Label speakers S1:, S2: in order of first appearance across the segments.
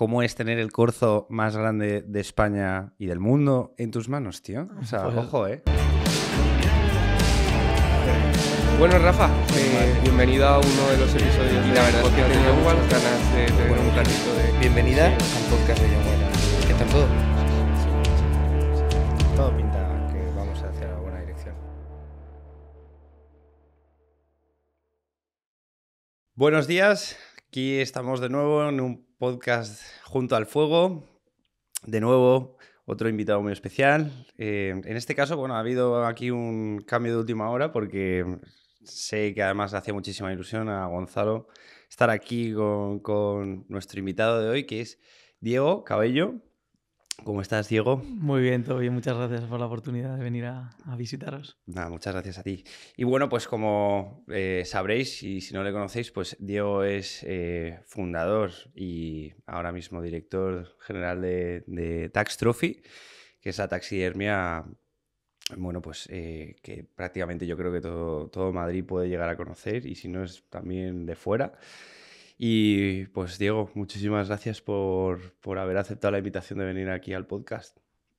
S1: cómo es tener el corzo más grande de España y del mundo en tus manos, tío. O sea, ojo, ¿eh? Bueno, Rafa, eh, bienvenido a uno de los episodios de la verdad es que ganas de tener un ratito de... Bienvenida al podcast de Yomuela. ¿Qué tal todo? Todo pinta que vamos hacia la buena dirección. Buenos días, Aquí estamos de nuevo en un podcast junto al fuego. De nuevo, otro invitado muy especial. Eh, en este caso, bueno, ha habido aquí un cambio de última hora porque sé que además hacía muchísima ilusión a Gonzalo estar aquí con nuestro invitado de hoy, que es Diego Cabello, ¿Cómo estás, Diego? Muy bien, todo bien. Muchas gracias por la
S2: oportunidad de venir a, visitaros.
S1: Nada, muchas gracias a ti. Y bueno, pues como eh, sabréis, y si no le conocéis, pues Diego es eh, fundador y ahora mismo director general de, Tax Trophy, que es la taxidermia, bueno, pues eh, que prácticamente yo creo que todo, todo Madrid puede llegar a conocer y si no es también de fuera. Y pues Diego, muchísimas gracias por, haber aceptado la invitación de venir aquí al podcast.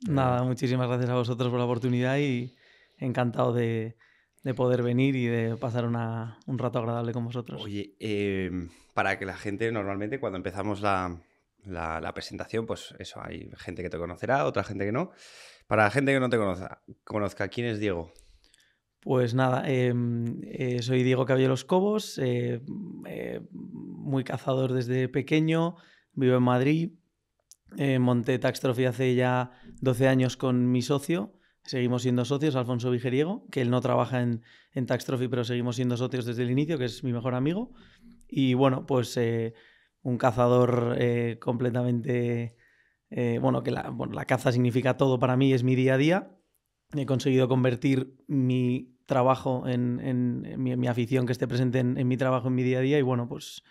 S2: Nada, muchísimas gracias a vosotros por la oportunidad y encantado de, poder venir y de pasar un rato
S1: agradable con vosotros. Oye, em, para que la gente normalmente cuando empezamos la, la, presentación, pues eso, hay gente que te conocerá, otra gente que no. Para la gente que no te conozca, conozca ¿quién es Diego?
S2: Pues nada, em, eh, soy Diego Caballero Cobos, eh, mm, eh, muy cazador desde pequeño, vivo en Madrid, monté Taxtrophy hace ya 12 años con mi socio, seguimos siendo socios, Alfonso Vigeriego, que él no trabaja en, Taxtrophy, pero seguimos siendo socios desde el inicio, que es mi mejor amigo. Y bueno, pues un cazador completamente... bueno, que bueno, la caza significa todo para mí, es mi día a día he conseguido convertir mi trabajo en, mi, afición que esté presente en, mi trabajo, en mi día a día, y bueno, pues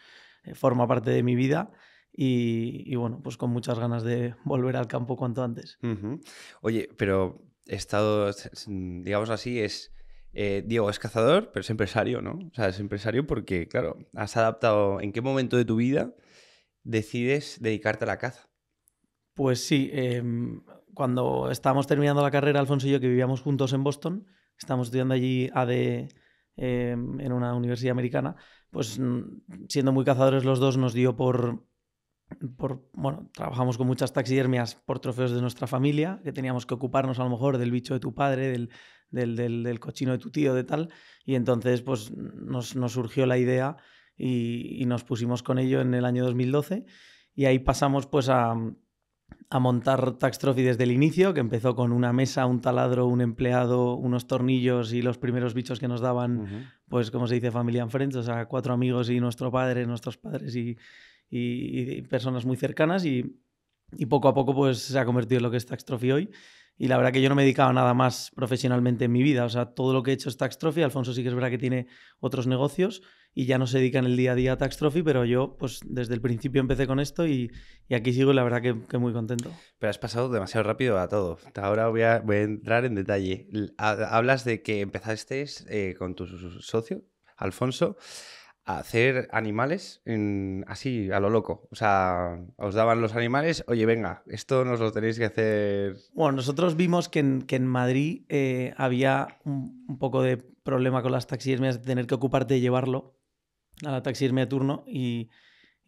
S2: eh, forma parte de mi vida. Y, bueno, pues con muchas ganas de volver al campo cuanto antes.
S1: Oye, pero he estado, digamos así, es... Eh, Diego es cazador, pero es empresario, ¿no? O sea, es empresario porque, claro, has adaptado. ¿En qué momento de tu vida decides dedicarte a la caza?
S2: Pues sí, em, cuando estábamos terminando la carrera, Alfonso y yo, que vivíamos juntos en Boston, estábamos estudiando allí AD em, en una universidad americana, pues mm, siendo muy cazadores los dos nos dio por, por, bueno, trabajamos con muchas taxidermias por trofeos de nuestra familia, que teníamos que ocuparnos a lo mejor del bicho de tu padre, del, del, del, cochino de tu tío, de tal, y entonces pues nos, nos surgió la idea y, nos pusimos con ello en el año 2012 y ahí pasamos pues a, a montar Tax Trophy desde el inicio, que empezó con una mesa, un taladro, un empleado, unos tornillos y los primeros bichos que nos daban, pues como se dice, familia en Friends, o sea, cuatro amigos y nuestro padre, nuestros padres y, y, personas muy cercanas y, y, poco a poco pues se ha convertido en lo que es Tax Trophy hoy. Y la verdad que yo no me he dedicado nada más profesionalmente en mi vida. O sea, todo lo que he hecho es Tax Trophy. Alfonso sí que es verdad que tiene otros negocios y ya no se dedica en el día a día a Tax Trophy, pero yo pues desde el principio empecé con esto y,
S1: aquí sigo y la verdad que, muy contento. Pero has pasado demasiado rápido a todo. Ahora voy a, entrar en detalle. Hablas de que empezaste eh, con tu socio, Alfonso hacer animales en, así, a lo loco. O sea, os daban los animales, oye, venga, esto nos lo tenéis que hacer. Bueno,
S2: nosotros vimos
S1: que en, Madrid
S2: eh, había un, poco de problema con las taxidermias, de tener que ocuparte de llevarlo a la taxidermia de turno y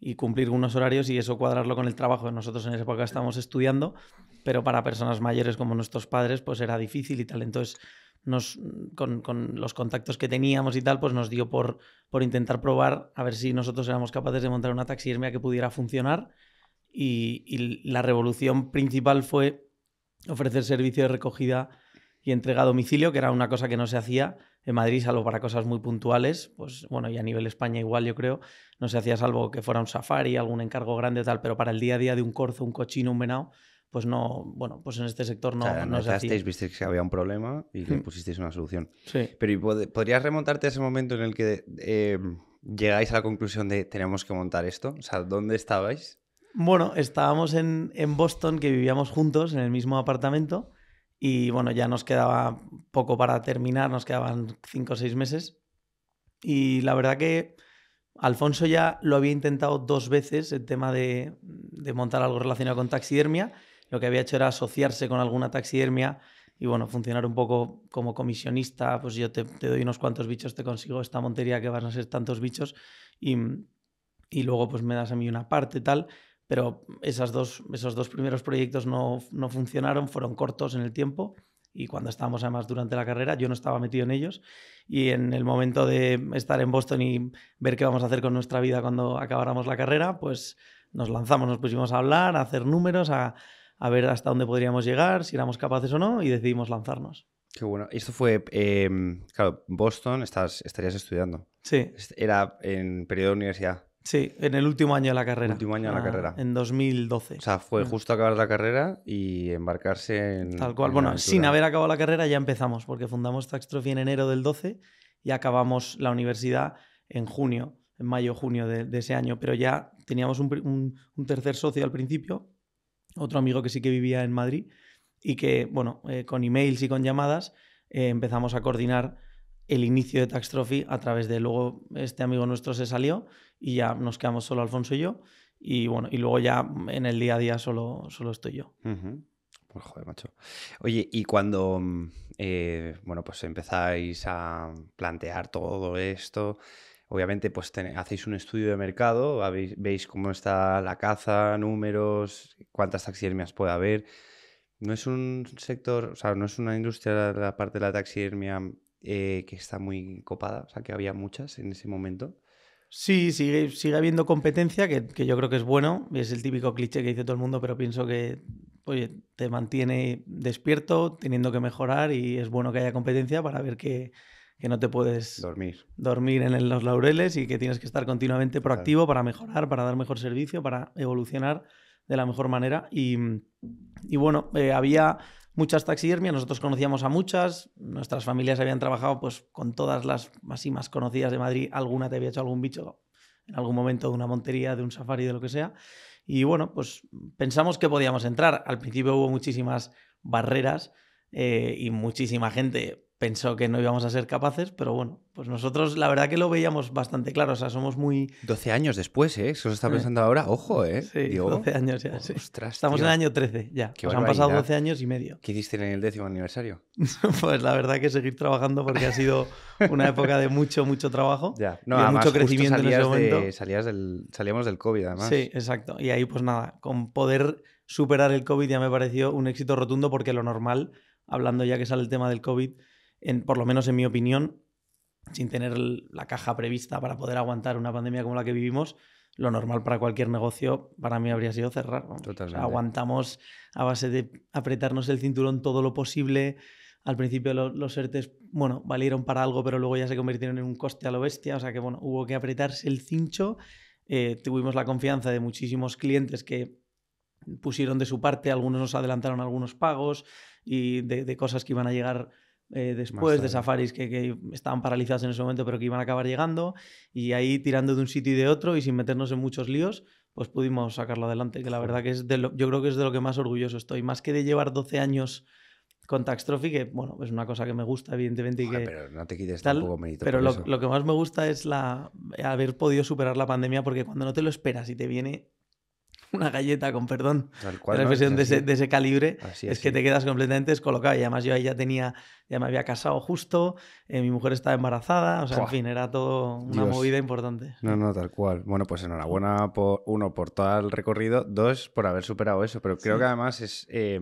S2: y cumplir unos horarios y eso cuadrarlo con el trabajo. Nosotros en esa época estábamos estudiando, pero para personas mayores como nuestros padres pues era difícil y tal. Entonces nos, con, los contactos que teníamos y tal, pues nos dio por, por intentar probar a ver si nosotros éramos capaces de montar una taxidermia que pudiera funcionar. Y, y, la revolución principal fue ofrecer servicio de recogida y entrega a domicilio, que era una cosa que no se hacía en Madrid, salvo para cosas muy puntuales, pues bueno, y a nivel España igual yo creo, no se hacía salvo que fuera un safari, algún encargo grande tal, pero para el día a día de un corzo, un cochino, un venado, pues no, bueno, pues en este sector no, no se hacía.
S1: visteis que había un problema y le hmm. pusisteis una solución. Pero ¿podrías remontarte a ese momento en el que em, llegáis a la conclusión de tenemos que montar esto? sea, ¿dónde estabais?
S2: Bueno, estábamos en, en Boston, que vivíamos juntos en el mismo apartamento. Y bueno, ya nos quedaba poco para terminar, nos quedaban cinco o seis meses. Y la verdad que Alfonso ya lo había intentado dos veces, el tema de, montar algo relacionado con taxidermia. Lo que había hecho era asociarse con alguna taxidermia y bueno, funcionar un poco como comisionista, pues yo te, doy unos cuantos bichos, te consigo esta montería que van a ser tantos bichos y, y luego pues me das a mí una parte tal, pero esas esos dos primeros proyectos no, funcionaron, fueron cortos en el tiempo y cuando estábamos además durante la carrera yo no estaba metido en ellos y en el momento de estar en Boston y ver qué vamos a hacer con nuestra vida cuando acabáramos la carrera, pues nos lanzamos, nos pusimos a hablar, a hacer números, a, ver hasta dónde podríamos llegar, si éramos capaces o no y decidimos lanzarnos.
S1: Qué bueno. Esto fue, em, claro, Boston, estás, estarías estudiando. Sí. Era en periodo de universidad.
S2: Sí, en el último año de la carrera. Último año de la ah, carrera. En 2012.
S1: O sea, fue justo acabar la carrera y embarcarse en. Tal cual. bueno, sin
S2: haber acabado la carrera ya empezamos, porque fundamos Taxtrophy en enero del 12 y acabamos la universidad en junio, en mayo, junio de, ese año. Pero ya teníamos un, tercer socio al principio, otro amigo que sí que vivía en Madrid y que, bueno, eh, con emails y con llamadas eh, empezamos a coordinar el inicio de Taxtrophy a través de luego este amigo nuestro se salió y ya nos quedamos solo Alfonso y yo. Y bueno, y luego ya en el día a día solo, solo estoy yo.
S1: Pues joder, macho. Oye, y cuando, mm, eh, bueno, pues empezáis a plantear todo esto, obviamente, pues hacéis un estudio de mercado, veis cómo está la caza, números, cuántas taxidermias puede haber. No es un sector, o sea, no es una industria la, parte de la taxidermia eh, que está muy copada, o sea, que había muchas en ese momento. Sí, sigue, habiendo competencia, que, yo creo que es bueno. Es el típico cliché que
S2: dice todo el mundo, pero pienso que te mantiene despierto, teniendo que mejorar y es bueno que haya competencia para ver que, que no te puedes dormir. dormir en los laureles y que tienes que estar continuamente proactivo para mejorar, para dar mejor servicio, para evolucionar de la mejor manera. Y, bueno, eh, había muchas taxidermias, nosotros conocíamos a muchas, nuestras familias habían trabajado pues con todas las más más conocidas de Madrid, alguna te había hecho algún bicho en algún momento de una montería, de un safari, de lo que sea. Y bueno, pues pensamos que podíamos entrar. Al principio hubo muchísimas barreras eh, y muchísima gente pensó que no íbamos a ser capaces, pero bueno, pues nosotros la verdad que lo veíamos bastante
S1: claro, o sea, somos muy... 12 años después, ¿eh? Eso se está pensando ahora, ojo, ¿eh? Sí, 12
S2: años ya, sí. Ostras, Estamos en el año 13 ya, se han pasado 12
S1: años y medio. ¿Qué hiciste en el décimo aniversario?
S2: pues la verdad que seguir trabajando porque ha sido una época de mucho, mucho trabajo. Ya, mucho crecimiento en ese momento.
S1: del, salíamos del COVID además. Sí,
S2: exacto. Y ahí pues nada, con poder superar el COVID ya me pareció un éxito rotundo porque lo normal, hablando ya que sale el tema del COVID por lo menos en mi opinión, sin tener la caja prevista para poder aguantar una pandemia como la que vivimos, lo normal para cualquier negocio para mí habría sido cerrar. aguantamos a base de apretarnos el cinturón todo lo posible. Al principio los, los bueno, valieron para algo, pero luego ya se convirtieron en un coste a lo bestia. O sea que, bueno, hubo que apretarse el cincho. Eh, tuvimos la confianza de muchísimos clientes que pusieron de su parte, algunos nos adelantaron algunos pagos y de cosas que iban a llegar eh, después de safaris que, que, estaban paralizados en ese momento, pero que iban a acabar llegando. Y ahí tirando de un sitio y de otro y sin meternos en muchos líos, pues pudimos sacarlo adelante. Que la verdad que es de yo creo que es de lo que más orgulloso estoy. Más que de llevar 12 años con Tax Trophy, que bueno, es una cosa que me gusta, evidentemente. pero
S1: no te quites tampoco Pero lo, lo,
S2: que más me gusta es la, haber podido superar la pandemia, porque cuando no te lo esperas y te viene una galleta, con perdón, cual, una expresión de, ese, calibre, es que te quedas completamente descolocado. Y además yo ahí ya tenía, ya me había casado justo, eh, mi mujer estaba embarazada, o sea, en fin, era todo una movida
S1: importante. No, no, tal cual. Bueno, pues enhorabuena, por, uno, por todo el recorrido, dos, por haber superado eso, pero creo que además es... Eh,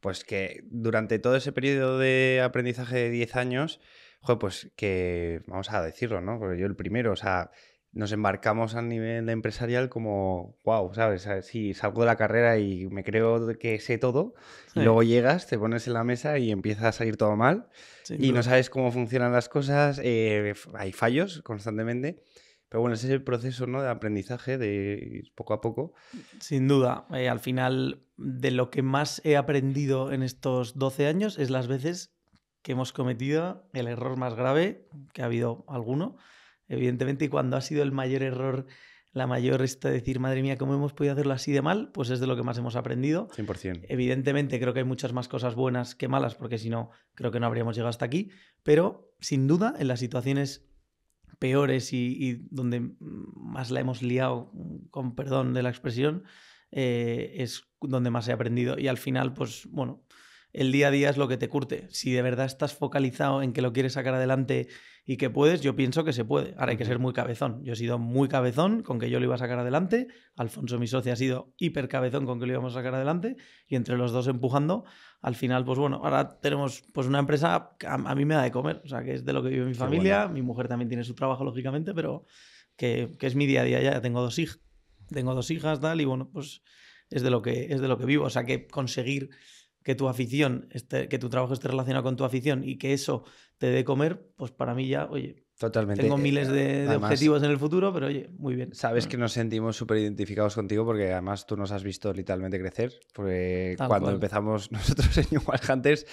S1: pues que durante todo ese periodo de aprendizaje de 10 años, pues que vamos a decirlo, ¿no? Porque yo el primero, o sea, nos embarcamos a nivel empresarial como, wow, ¿sabes? Si salgo de la carrera y me creo que sé todo, y luego llegas, te pones en la mesa y empieza a salir todo mal y no sabes cómo funcionan las cosas, eh, hay fallos constantemente. Pero bueno, ese es el proceso ¿no? de aprendizaje de poco a poco. Sin duda,
S2: eh, al final de lo que más he aprendido en estos 12 años es las veces que hemos cometido el error más grave, que ha habido alguno, Evidentemente, y cuando ha sido el mayor error, la mayor esta decir, madre mía, ¿cómo hemos podido hacerlo así de mal? Pues es de lo que más hemos aprendido. 100%. Evidentemente, creo que hay muchas más cosas buenas que malas, porque si no, creo que no habríamos llegado hasta aquí. Pero, sin duda, en las situaciones peores y, donde más la hemos liado, con perdón de la expresión, eh, es donde más he aprendido. Y al final, pues bueno, el día a día es lo que te curte. Si de verdad estás focalizado en que lo quieres sacar adelante y que puedes, yo pienso que se puede. Ahora hay que ser muy cabezón. Yo he sido muy cabezón con que yo lo iba a sacar adelante. Alfonso, mi socio, ha sido hiper cabezón con que lo íbamos a sacar adelante. Y entre los dos empujando, al final, pues bueno, ahora tenemos pues una empresa que a, mí me da de comer. O sea, que es de lo que vive mi familia. Mi mujer también tiene su trabajo, lógicamente, pero que, es mi día a día ya. Tengo dos, hijas, tengo dos hijas, tal, y bueno, pues es de lo que, es de lo que vivo. O sea, que conseguir que tu afición, que tu trabajo esté relacionado con tu afición y que eso te dé comer, pues para mí ya, oye, Totalmente. Tengo eh, miles de, objetivos
S1: en el futuro, pero oye, muy bien. Sabes mm. que nos sentimos súper identificados contigo porque además tú nos has visto literalmente crecer. Porque cuando empezamos nosotros en New Hunters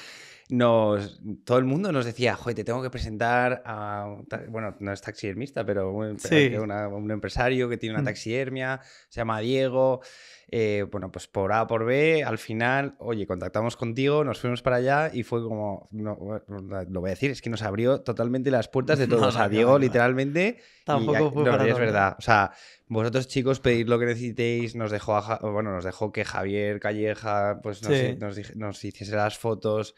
S1: nos, todo el mundo nos decía, joder, te tengo que presentar a, bueno, no es taxidermista, pero un, un empresario que tiene una mm. taxidermia, se llama Diego, eh, bueno, pues por A, por B, al final, oye, contactamos contigo, nos fuimos para allá y fue como, lo voy a decir, es que nos abrió totalmente las puertas de todos, a Diego literalmente... Tampoco fue es verdad, o sea, vosotros chicos pedid lo que necesitéis, nos dejó, bueno, nos dejó que Javier Calleja, pues nos, nos hiciese las fotos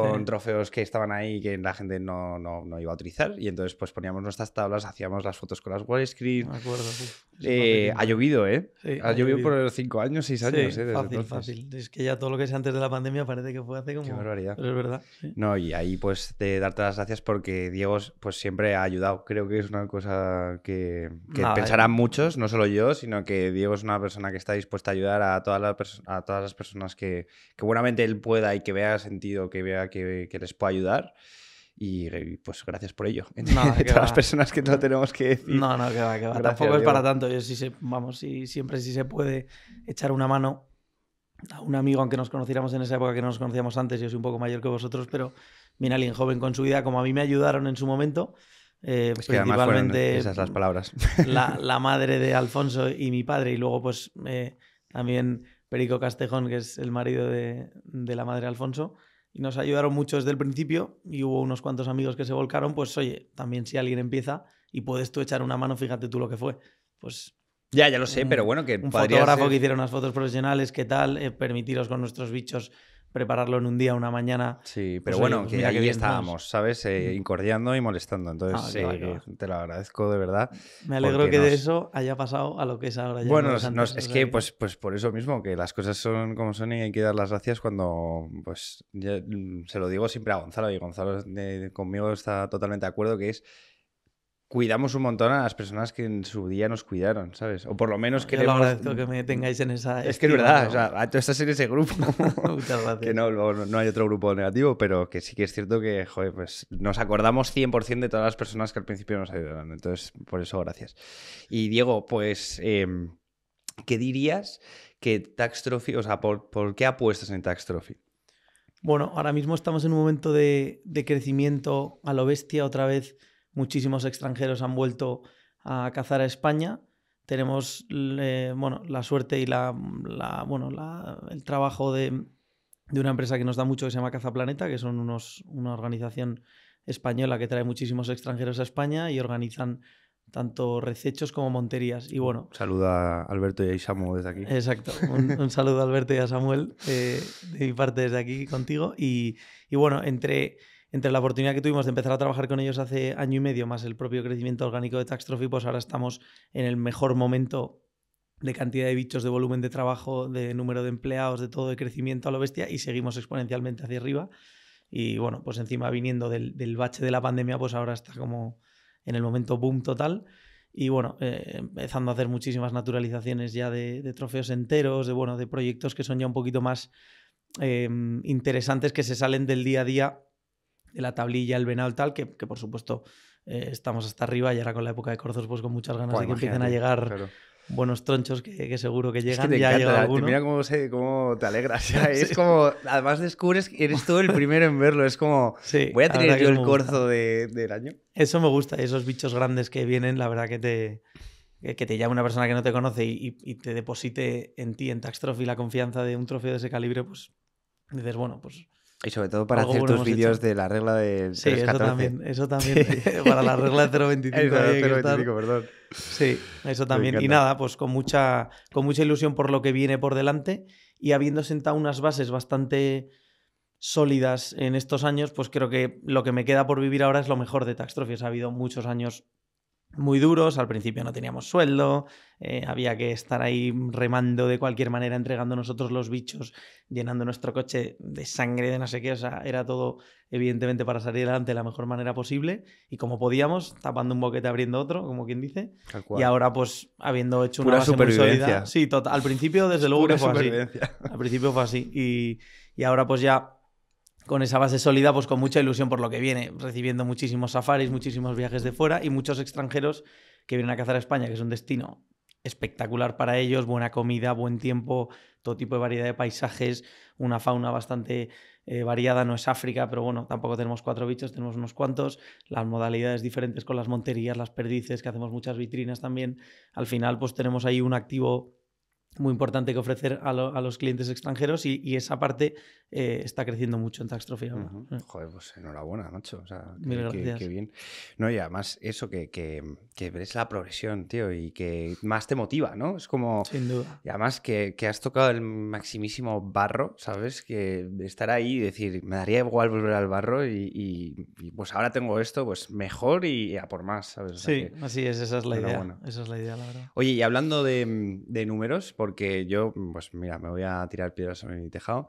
S1: con trofeos que estaban ahí que la gente no, iba a utilizar. Y entonces, pues poníamos nuestras tablas, hacíamos las fotos con las wall Me eh, ha llovido, ¿eh? ha, llovido, por cinco años, seis años, ¿eh? fácil, fácil.
S2: Es que ya todo lo que es antes de la pandemia parece que fue hace como. barbaridad. es
S1: verdad. No, y ahí, pues, de darte las gracias porque Diego, pues, siempre ha ayudado. Creo que es una cosa que, que pensarán eh. muchos, no solo yo, sino que Diego es una persona que está dispuesta a ayudar a todas las, a todas las personas que, que buenamente él pueda y que vea sentido, que vea que, les pueda ayudar. Y pues gracias por ello. No, todas las personas que no tenemos que decir.
S2: No, no, que va, que va. Tampoco es para tanto. Yo sí si vamos, siempre si se puede echar una mano a un amigo, aunque nos conociéramos en esa época que no nos conocíamos antes, yo soy un poco mayor que vosotros, pero mira, alguien joven con su vida, como a mí me ayudaron en su momento. Eh, principalmente esas las palabras. La, madre de Alfonso y mi padre, y luego pues eh, también Perico Castejón, que es el marido de, de la madre de Alfonso y nos ayudaron mucho desde el principio y hubo unos cuantos amigos que se volcaron, pues oye, también si alguien empieza y puedes tú echar una mano, fíjate tú lo que fue. Pues ya, ya lo sé, pero bueno, que un fotógrafo que hiciera unas fotos profesionales, qué tal, eh, permitiros con nuestros bichos prepararlo en un día, una mañana. Sí, pero pues, bueno, ya que ya estábamos, ¿sabes? Eh,
S1: incordiando y molestando. Entonces, ah, eh, te lo agradezco de verdad. Me alegro que de
S2: eso haya pasado a lo que es ahora. bueno, es que, pues,
S1: pues por eso mismo, que las cosas son como son y hay que dar las gracias cuando, pues, mm, se lo digo siempre a Gonzalo y Gonzalo eh, conmigo está totalmente de acuerdo, que es cuidamos un montón a las personas que en su día nos cuidaron, ¿sabes? O por lo menos que... lo que me tengáis
S2: en esa... Es que es verdad, o sea,
S1: tú estás en ese grupo. Muchas gracias. Que no, no, no, hay otro grupo negativo, pero que sí que es cierto que, joder, pues nos acordamos 100% de todas las personas que al principio nos ayudaron. Entonces, por eso, gracias. Y Diego, pues, em, ¿qué dirías que Tax Trophy, o sea, ¿por, qué apuestas en Tax Trophy?
S2: Bueno, ahora mismo estamos en un momento de, de crecimiento a lo bestia otra vez muchísimos extranjeros han vuelto a cazar a España. Tenemos eh, bueno, la suerte y la, bueno, el trabajo de, una empresa que nos da mucho que se llama Cazaplaneta, que son unos, una organización española que trae muchísimos extranjeros a España y organizan tanto recechos como monterías. Y bueno.
S1: Saluda a Alberto y a Samuel desde aquí. Exacto. Un,
S2: saludo a Alberto y a Samuel eh, de mi parte desde aquí contigo. Y, y bueno, entre entre la oportunidad que tuvimos de empezar a trabajar con ellos hace año y medio, más el propio crecimiento orgánico de Taxtrophy, pues ahora estamos en el mejor momento de cantidad de bichos, de volumen de trabajo, de número de empleados, de todo, de crecimiento a lo bestia y seguimos exponencialmente hacia arriba. Y bueno, pues encima viniendo del, bache de la pandemia, pues ahora está como en el momento boom total. Y bueno, eh, empezando a hacer muchísimas naturalizaciones ya de, trofeos enteros, de, bueno, de proyectos que son ya un poquito más em, interesantes, que se salen del día a día la tablilla, el venado, tal, que, por supuesto eh, estamos hasta arriba y ahora con la época de Corzos, pues con muchas ganas de que empiecen a llegar. buenos tronchos que, que, seguro que llegan. Es que te ya encanta, mira
S1: cómo, cómo te alegras. es como, además
S2: descubres que eres tú el primero en verlo. Es como,
S1: voy a tener yo el corzo del año.
S2: Eso me gusta, esos bichos grandes que vienen, la verdad que te, que te llame una persona que no te conoce y, y te deposite en ti, en Tax Trophy, la confianza de un trofeo de ese calibre, pues dices, bueno, pues
S1: y sobre todo para hacer tus vídeos de la regla de Sí, eso también, eso también. para la regla de 025. perdón.
S2: Sí, eso también. Y nada, pues con mucha, con mucha ilusión por lo que viene por delante y habiendo sentado unas bases bastante sólidas en estos años, pues creo que lo que me queda por vivir ahora es lo mejor de Tax Ha habido muchos años muy duros, al principio no teníamos sueldo, eh, había que estar ahí remando de cualquier manera, entregando nosotros los bichos, llenando nuestro coche de sangre, de no sé qué, o sea, era todo evidentemente para salir adelante de la mejor manera posible y como podíamos, tapando un boquete, abriendo otro, como quien dice, y ahora pues habiendo hecho una base Sí, total, al principio desde luego fue así. Al principio fue así y, y ahora pues ya con esa base sólida, pues con mucha ilusión por lo que viene, recibiendo muchísimos safaris, muchísimos viajes de fuera y muchos extranjeros que vienen a cazar a España, que es un destino espectacular para ellos, buena comida, buen tiempo, todo tipo de variedad de paisajes, una fauna bastante eh, variada, no es África, pero bueno, tampoco tenemos cuatro bichos, tenemos unos cuantos, las modalidades diferentes con las monterías, las perdices, que hacemos muchas vitrinas también, al final pues tenemos ahí un activo muy importante que ofrecer a, los clientes extranjeros y, esa parte eh, está creciendo mucho en Taxtrophy Joder, pues
S1: enhorabuena, macho. O sea, que, qué bien. No, y además eso que, que, ves la progresión, tío, y que más te motiva, ¿no? Es como... Sin duda. Y además que, has tocado el maximísimo barro, ¿sabes? Que estar ahí y decir, me daría igual volver al barro y, pues ahora tengo esto, pues mejor y a por más, ¿sabes? sí, así es, esa es la idea. Esa es la idea, la verdad. Oye, y hablando de, de números, porque yo, mm, pues mira, me voy a tirar piedras sobre mi tejado.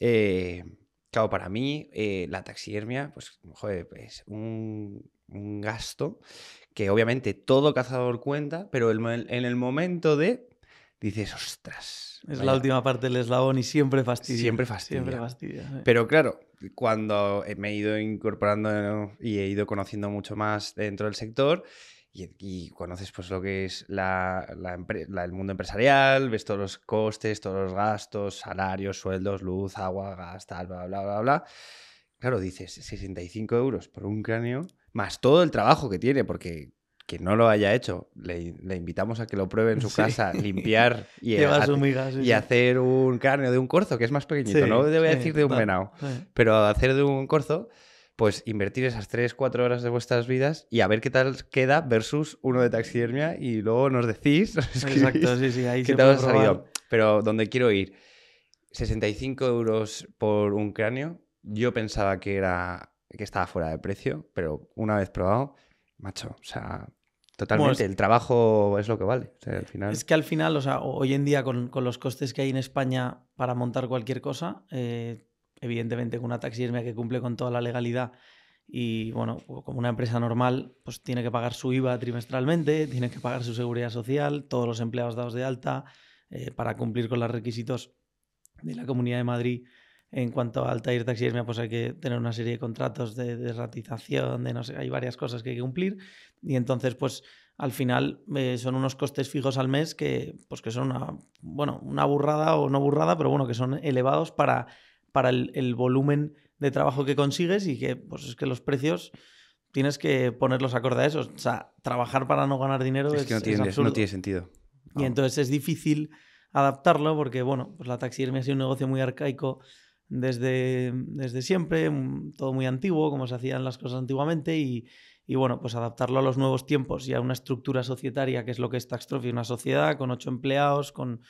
S1: Eh, claro, para mí eh, la taxidermia, pues, joder, es un, un, gasto que obviamente todo cazador cuenta, pero en el momento de dices, ostras. Es la última parte del eslabón y siempre fastidia. Siempre fastidia. Siempre fastidia Pero claro, cuando eh, me he ido incorporando y he ido conociendo mucho más dentro del sector, y, conoces pues lo que es la, el mundo empresarial, ves todos los costes, todos los gastos, salarios, sueldos, luz, agua, gas, tal, bla, bla, bla, bla. Claro, dices 65 euros por un cráneo, más todo el trabajo que tiene, porque que no lo haya hecho, le, le invitamos a que lo pruebe en su casa, limpiar y, y hacer un cráneo de un corzo, que es más pequeñito, no debe decir de un venado, pero hacer de un corzo pues invertir esas 3, 4 horas de vuestras vidas y a ver qué tal queda versus uno de taxidermia y luego nos decís Exacto, sí, sí, ahí ha salido. Pero donde quiero ir, 65 euros por un cráneo, yo pensaba que, era, que estaba fuera de precio, pero una vez probado, macho, o sea, Totalmente, el trabajo es lo que vale. final... Es
S2: que al final, o sea, hoy en día con, con, los costes que hay en España para montar cualquier cosa, eh, evidentemente con una taxidermia que cumple con toda la legalidad y bueno, pues como una empresa normal, pues tiene que pagar su IVA trimestralmente, tiene que pagar su seguridad social, todos los empleados dados de alta, eh, para cumplir con los requisitos de la Comunidad de Madrid en cuanto a alta IR taxidermia, pues hay que tener una serie de contratos de, de ratización, de no sé, hay varias cosas que hay que cumplir. Y entonces, pues al final eh, son unos costes fijos al mes que, pues, que son una, bueno, una burrada o no burrada, pero bueno, que son elevados para para el, volumen de trabajo que consigues y que, pues es que los precios tienes que ponerlos acorde a eso. O sea, trabajar para no ganar dinero es, es que no tiene, sentido. Y entonces es difícil adaptarlo porque, bueno, pues la taxidermia ha sido un negocio muy arcaico desde, desde siempre, mm, todo muy antiguo, como se hacían las cosas antiguamente y, y bueno, pues adaptarlo a los nuevos tiempos y a una estructura societaria, que es lo que es Taxtrophy, una sociedad con ocho empleados, con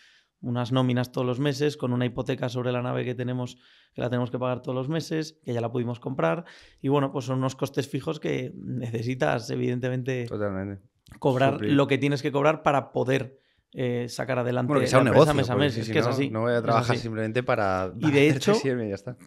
S2: unas nóminas todos los meses, con una hipoteca sobre la nave que tenemos, que la tenemos que pagar todos los meses, que ya la pudimos comprar. Y bueno, pues son unos costes fijos que necesitas, evidentemente, Totalmente. cobrar lo que tienes que cobrar para poder eh, sacar adelante bueno, un negocio, a no, voy a trabajar simplemente para. Y de hecho,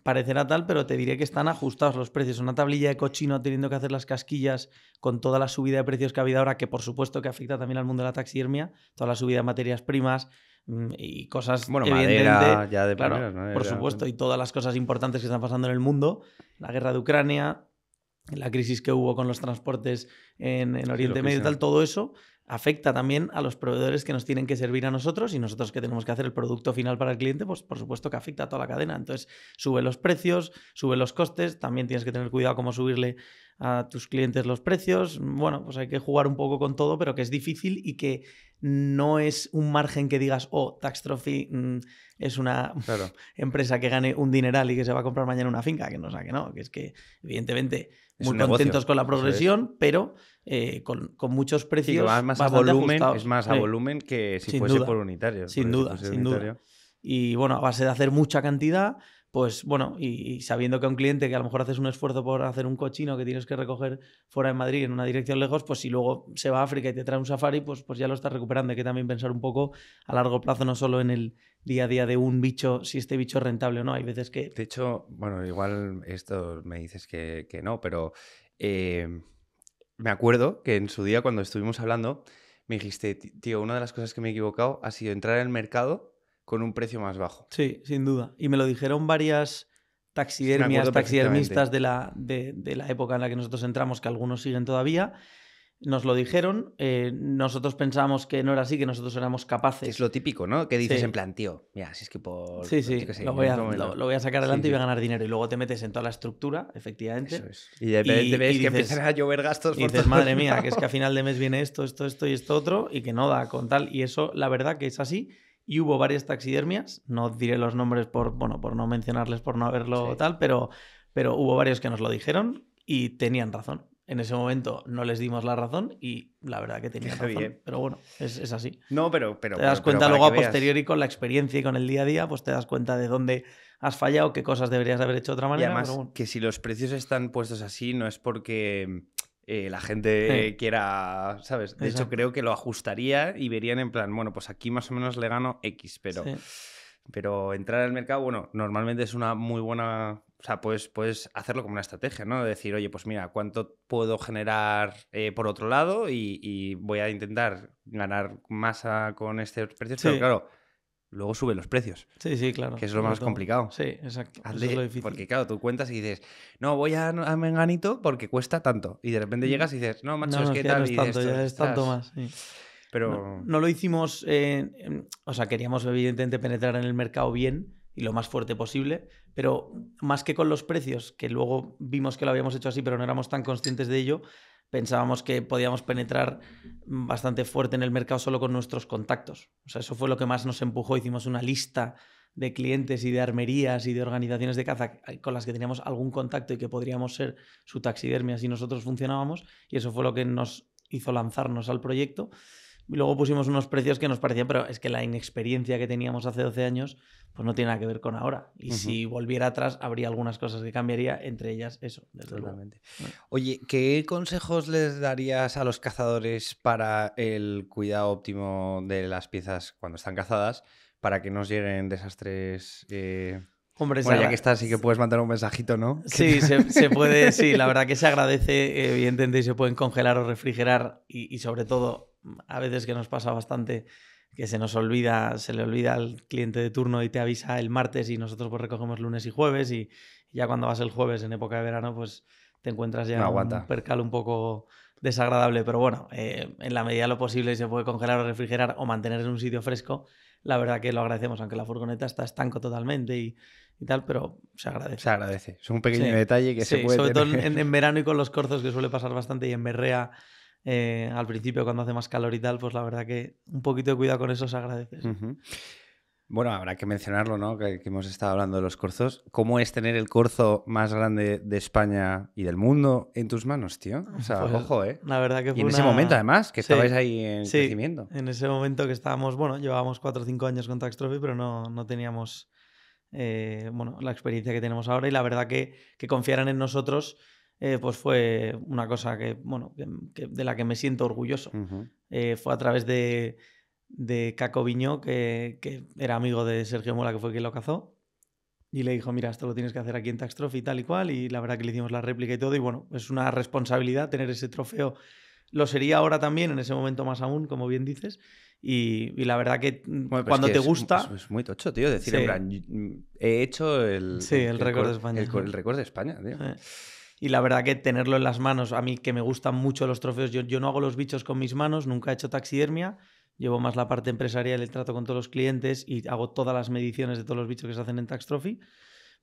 S2: parecerá tal, pero te diré que están ajustados los precios. Una tablilla de cochino teniendo que hacer las casquillas con toda la subida de precios que ha habido ahora, que por supuesto que afecta también al mundo de la taxidermia toda la subida de materias primas, Mm, y cosas bueno, de por supuesto, y todas las cosas importantes que están pasando en el mundo, la guerra de Ucrania, la crisis que hubo con los transportes en, Oriente Medio y tal, todo eso afecta también a los proveedores que nos tienen que servir a nosotros y nosotros que tenemos que hacer el producto final para el cliente, pues por supuesto que afecta a toda la cadena. Entonces sube los precios, sube los costes, también tienes que tener cuidado cómo subirle a tus clientes los precios. Bueno, pues hay que jugar un poco con todo, pero que es difícil y que no es un margen que digas, oh, Tax Trophy mm, es una empresa que gane un dineral y que se va a comprar mañana una finca, que no o que no, que es que evidentemente muy contentos con la progresión, pero eh, con, muchos precios. va más a volumen, es más a volumen que si fuese por unitario. Sin duda, sin duda. Y bueno, a base de hacer mucha cantidad, pues bueno, y, sabiendo que a un cliente que a lo mejor haces un esfuerzo por hacer un cochino que tienes que recoger fuera de Madrid en una dirección lejos, pues si luego se va a África y te trae un safari, pues, pues ya lo estás recuperando. Hay que también pensar un poco a largo plazo, no solo en el día a día de un
S1: bicho, si este bicho es rentable o no. Hay veces que... De hecho, bueno, igual esto me dices que, no, pero eh, me acuerdo que en su día cuando estuvimos hablando, me dijiste, tío, una de las cosas que me he equivocado ha sido entrar el mercado con un precio más bajo.
S2: Sí, sin duda. Y me lo dijeron varias taxidermias, taxidermistas de la, de, la época en la que nosotros entramos, que algunos siguen todavía nos lo dijeron, eh, nosotros pensamos que no era así, que nosotros éramos capaces. Es lo típico, ¿no? Que dices en plan, tío, mira, si es que por... Sí, sí, lo voy, a, sacar adelante y voy a ganar dinero. Y luego te metes en toda la estructura, efectivamente. Eso Y de repente ves que empiezan a llover gastos. Y dices, madre mía, que es que a final de mes viene esto, esto, esto y esto otro, y que no da con tal. Y eso, la verdad que es así y hubo varias taxidermias, no diré los nombres por, bueno, por no mencionarles, por no haberlo tal, pero, pero hubo varios que nos lo dijeron y tenían razón. En ese momento no les dimos la razón y la verdad que tenían razón. Pero bueno, es, así. No, pero... pero te das cuenta luego a posteriori con la experiencia y con el día a día, pues te das cuenta de
S1: dónde has fallado, qué cosas deberías haber hecho de otra manera. Y además, que si los precios están puestos así no es porque eh, la gente quiera, ¿sabes? De hecho, creo que lo ajustaría y verían en plan, bueno, pues aquí más o menos le gano X, pero, pero entrar al mercado, bueno, normalmente es una muy buena, o sea, puedes, puedes hacerlo como una estrategia, ¿no? decir, oye, pues mira, ¿cuánto puedo generar eh, por otro lado? Y, voy a intentar ganar masa con este precio, pero claro luego suben los precios. Sí, sí, claro. Que es lo más complicado. Sí, exacto. es lo difícil. Porque claro, tú cuentas y dices, no, voy a, Menganito porque cuesta tanto. Y de repente mm. llegas y dices, no, macho, es que tal. No es tanto, ya es tanto más. Pero... No,
S2: lo hicimos, eh, o sea, queríamos evidentemente penetrar en el mercado bien y lo más fuerte posible, pero más que con los precios, que luego vimos que lo habíamos hecho así, pero no éramos tan conscientes de ello, pensábamos que podíamos penetrar bastante fuerte en el mercado solo con nuestros contactos. O sea, eso fue lo que más nos empujó. Hicimos una lista de clientes y de armerías y de organizaciones de caza con las que teníamos algún contacto y que podríamos ser su taxidermia si nosotros funcionábamos. Y eso fue lo que nos hizo lanzarnos al proyecto. Y luego pusimos unos precios que nos parecían, pero es que la inexperiencia que teníamos hace 12 años, pues no tiene nada que ver con ahora. Y si volviera atrás, habría algunas cosas que cambiaría, entre ellas eso,
S1: Oye, ¿qué consejos les darías a los cazadores para el cuidado óptimo de las piezas cuando están cazadas, para que no lleguen desastres? Eh... Hombre, bueno, ya que estás, sí que puedes mandar un mensajito, ¿no? Sí, se, puede, sí, la verdad
S2: que se agradece, evidentemente, y se pueden congelar o refrigerar y sobre todo a veces que nos pasa bastante que se nos olvida, se le olvida al cliente de turno y te avisa el martes y nosotros pues recogemos lunes y jueves y ya cuando vas el jueves en época de verano pues te encuentras ya un percal un poco desagradable, pero bueno, eh, en la medida de lo posible se puede congelar o refrigerar o mantener en un sitio fresco, la verdad que lo agradecemos, aunque la furgoneta está estanco totalmente y, tal, pero se agradece. Se agradece. Es un pequeño detalle que se puede sobre todo en, en, verano y con los corzos, que suele pasar bastante, y en berrea eh, al principio cuando hace más calor y tal, pues la verdad que un poquito de cuidado con eso se agradece.
S1: Bueno, habrá que mencionarlo, ¿no? Que, hemos estado hablando de los corzos. ¿Cómo es tener el corzo más grande de España y del mundo en tus manos, tío? O sea, pues, ojo, ¿eh? La verdad que Y en ese momento, además, que estabais ahí en sí, En
S2: ese momento que estábamos, bueno, llevábamos cuatro o cinco años con Tax Trophy, pero no, no teníamos, eh, bueno, la experiencia que tenemos ahora y la verdad que, que confiaran en nosotros eh, pues fue una cosa que, bueno, de la que me siento orgulloso. Eh, fue a través de, de Caco Viñó, que, era amigo de Sergio Mola, que fue quien lo cazó, y le dijo, mira, esto lo tienes que hacer aquí en Tax Trophy, tal y cual, y la verdad que le hicimos la réplica y todo, y bueno, es una responsabilidad tener ese trofeo. Lo sería ahora también, en ese momento más aún, como bien dices, y, la verdad que cuando te gusta.
S1: Es, muy tocho, tío. Decir, mm, he hecho el. récord de España. El, récord de España, tío
S2: y la verdad que tenerlo en las manos, a mí que me gustan mucho los trofeos, yo, no hago los bichos con mis manos, nunca he hecho taxidermia, llevo más la parte empresarial, el trato con todos los clientes y hago todas las mediciones de todos los bichos que se hacen en Tax Trophy,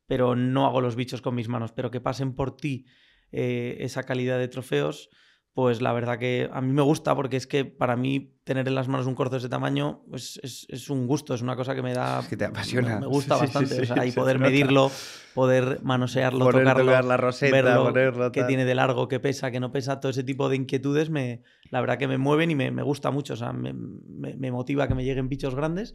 S2: pero no hago los bichos con mis manos, pero que pasen por ti eh, esa calidad de trofeos pues la verdad que a mí me gusta porque es que para mí tener en las manos un corzo de ese tamaño pues es, un gusto, es una cosa que me da... que te apasiona. Me, gusta bastante. y poder medirlo, poder manosearlo, tocarlo, la roseta, qué tiene de largo, que pesa, que no pesa, todo ese tipo de inquietudes me, la verdad que me mueven y me, gusta mucho. O sea, me, me motiva que me lleguen bichos grandes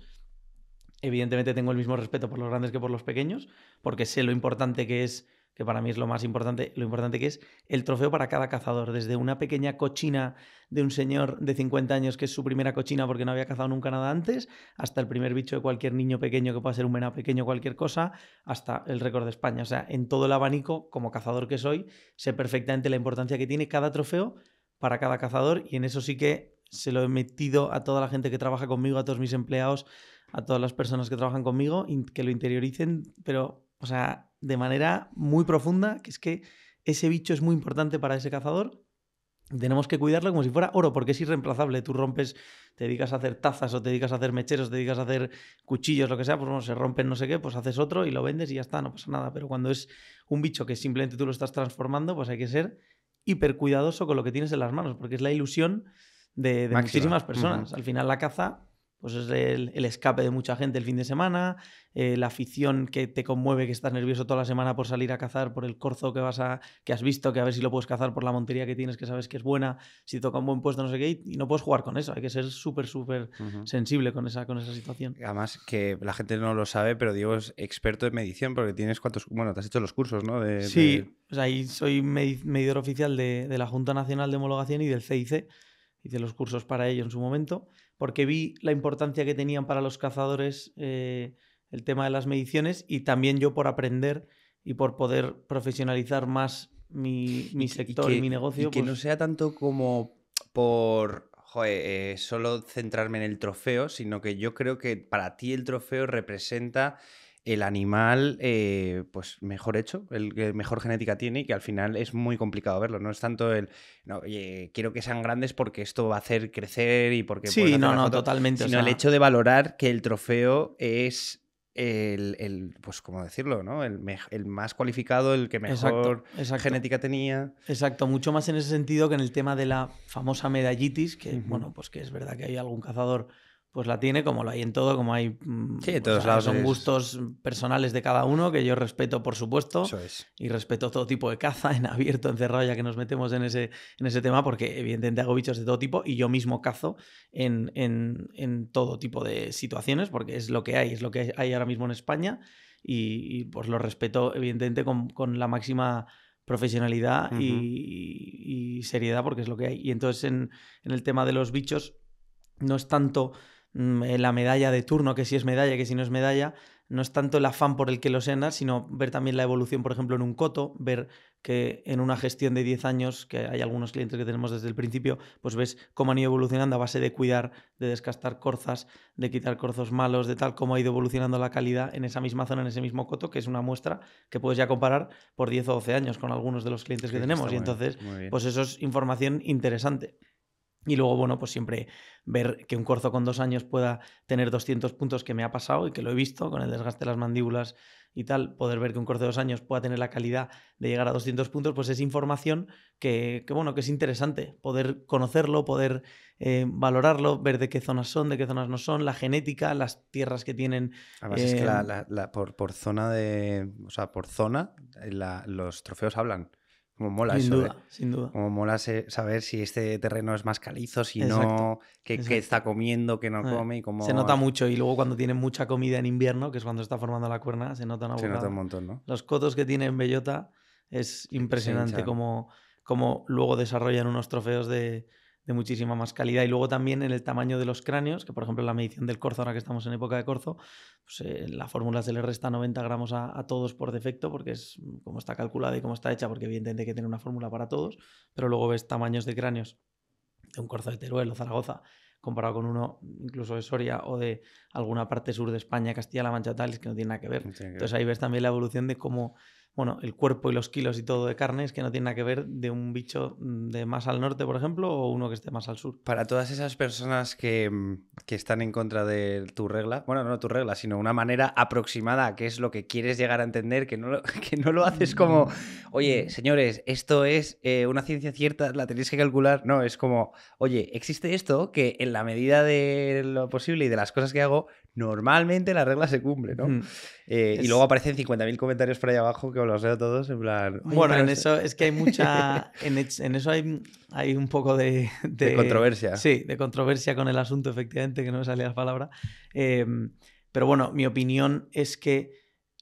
S2: evidentemente tengo el mismo respeto por los grandes que por los pequeños, porque sé lo importante que es que para mí es lo más importante, lo importante que es el trofeo para cada cazador, desde una pequeña cochina de un señor de 50 años que es su primera cochina porque no había cazado nunca nada antes, hasta el primer bicho de cualquier niño pequeño que pueda ser un mena pequeño cualquier cosa, hasta el récord de España. O sea, en todo el abanico, como cazador que soy, sé perfectamente la importancia que tiene cada trofeo para cada cazador y en eso sí que se lo he metido a toda la gente que trabaja conmigo, a todos mis empleados, a todas las personas que trabajan conmigo, que lo interioricen, pero, o sea, de manera muy profunda, que es que ese bicho es muy importante para ese cazador. tenemos que cuidarlo como si fuera oro, porque es irreemplazable. Tú rompes, te dedicas a hacer tazas o te dedicas a hacer mecheros, te dedicas a hacer cuchillos, lo que sea, pues no se rompen no sé qué, pues haces otro y lo vendes y ya está, no pasa nada. Pero cuando es un bicho que simplemente tú lo estás transformando, pues hay que ser hiper cuidadoso con lo que tienes en las manos, porque es la ilusión de, muchísimas personas. Al final la caza pues es el, escape de mucha gente el fin de semana, eh, la afición que te conmueve, que estás nervioso toda la semana por salir a cazar, por el corzo que vas a, que has visto, que a ver si lo puedes cazar por la montería que tienes, que sabes que es buena, si toca un buen puesto, no sé qué, y no puedes jugar con eso. Hay que ser súper, súper sensible con esa, con esa situación.
S1: Además, que la gente no lo sabe, pero digo es experto en medición, porque tienes cuantos, bueno, te has hecho los cursos, ¿no? sí,
S2: Pues ahí soy medidor oficial de, de la Junta Nacional de Homologación y del CIC hice los cursos para ello en su momento, porque vi la importancia que tenían para los cazadores eh, el tema de las mediciones y también yo por aprender y por poder profesionalizar más mi,
S1: sector y, mi negocio. Y que no pues sea tanto como por eh, solo centrarme en el trofeo, sino que yo creo que para ti el trofeo representa el animal, eh, pues mejor hecho, el que mejor genética tiene y que al final es muy complicado verlo. No es tanto el, no, quiero que sean grandes porque esto va a hacer crecer y porque... Sí, no, no, totalmente. Sino el hecho de valorar que el trofeo es el, pues cómo decirlo, El, más cualificado, el que mejor genética
S2: tenía. Exacto, mucho más en ese sentido que en el tema de la famosa medallitis, que bueno, pues que es verdad que hay algún cazador pues la tiene, como lo hay en todo, como hay... Mm, sí, todos Son gustos personales de cada uno, que yo respeto, por supuesto, y respeto todo tipo de caza, en abierto, encerrado ya que nos metemos en ese, en ese tema, porque evidentemente hago bichos de todo tipo y yo mismo cazo en, todo tipo de situaciones, porque es lo que hay, es lo que hay ahora mismo en España, y, pues lo respeto, evidentemente, con, la máxima profesionalidad y, seriedad, porque es lo que hay. Y entonces en, en el tema de los bichos no es tanto Mm, eh, la medalla de turno, que si es medalla, que si no es medalla, no es tanto el afán por el que lo sean, sino ver también la evolución, por ejemplo, en un coto, ver que en una gestión de 10 años, que hay algunos clientes que tenemos desde el principio, pues ves cómo han ido evolucionando a base de cuidar, de descastar corzas, de quitar corzos malos, de tal cómo ha ido evolucionando la calidad en esa misma zona, en ese mismo coto, que es una muestra que puedes ya comparar por 10 o 12 años con algunos de los clientes que tenemos. Y entonces, pues eso es información interesante. Y luego, bueno, pues siempre ver que un corzo con dos años pueda tener 200 puntos que me ha pasado y que lo he visto con el desgaste de las mandíbulas y tal, poder ver que un corzo de dos años pueda tener la calidad de llegar a 200 puntos, pues es información que, bueno, que es interesante poder conocerlo, poder eh, valorarlo, ver de qué zonas son, de qué zonas no son, la genética, las tierras que tienen. Además es que la,
S1: eh, por, zona de, o sea, por zona, eh, los trofeos hablan. Como mola sin Duda, sin duda. Como mola saber si este terreno es más calizo, si no, qué, está comiendo, qué no eh, come. Y cómo... Se nota mucho. Y luego cuando tiene mucha comida en invierno, que es cuando está formando
S2: la cuerna, se nota una Se nota un montón, ¿no? Los cotos que tienen bellota es impresionante cómo como luego desarrollan unos trofeos de de muchísima más calidad. Y luego también en el tamaño de los cráneos, que por ejemplo la medición del corzo, ahora que estamos en época de corzo, pues, eh, la fórmula se le resta 90 gramos a, todos por defecto, porque es mm, como está calculada y como está hecha, porque evidentemente hay que tener una fórmula para todos, pero luego ves tamaños de cráneos de un corzo de Teruel o Zaragoza comparado con uno mm, incluso de Soria o de alguna parte sur de España, Castilla-La Mancha, tal, es que no tiene nada que ver. Entonces ahí ves también la evolución de cómo bueno, el cuerpo y los kilos y todo de carne es que no tiene nada que ver de un bicho mm, de más al norte, por ejemplo, o uno que esté más al sur.
S1: Para todas esas personas mm, que, están en contra de tu regla, bueno, no tu regla, sino una manera aproximada que es lo que quieres llegar a entender, que no lo, no lo haces como, mm. oye, señores, esto es eh, una ciencia cierta, la tenéis que calcular. No, es como, oye, existe esto que en la medida de lo posible y de las cosas que hago, normalmente la regla se cumple, ¿no? Eh, y luego aparecen 50.000 comentarios por ahí abajo que todos bueno, en eso es que hay mucha.
S2: En, eso hay, hay, un poco de, de, controversia. Sí, de controversia con el asunto, efectivamente, que no me salía la palabra. Em, pero bueno, mi opinión es que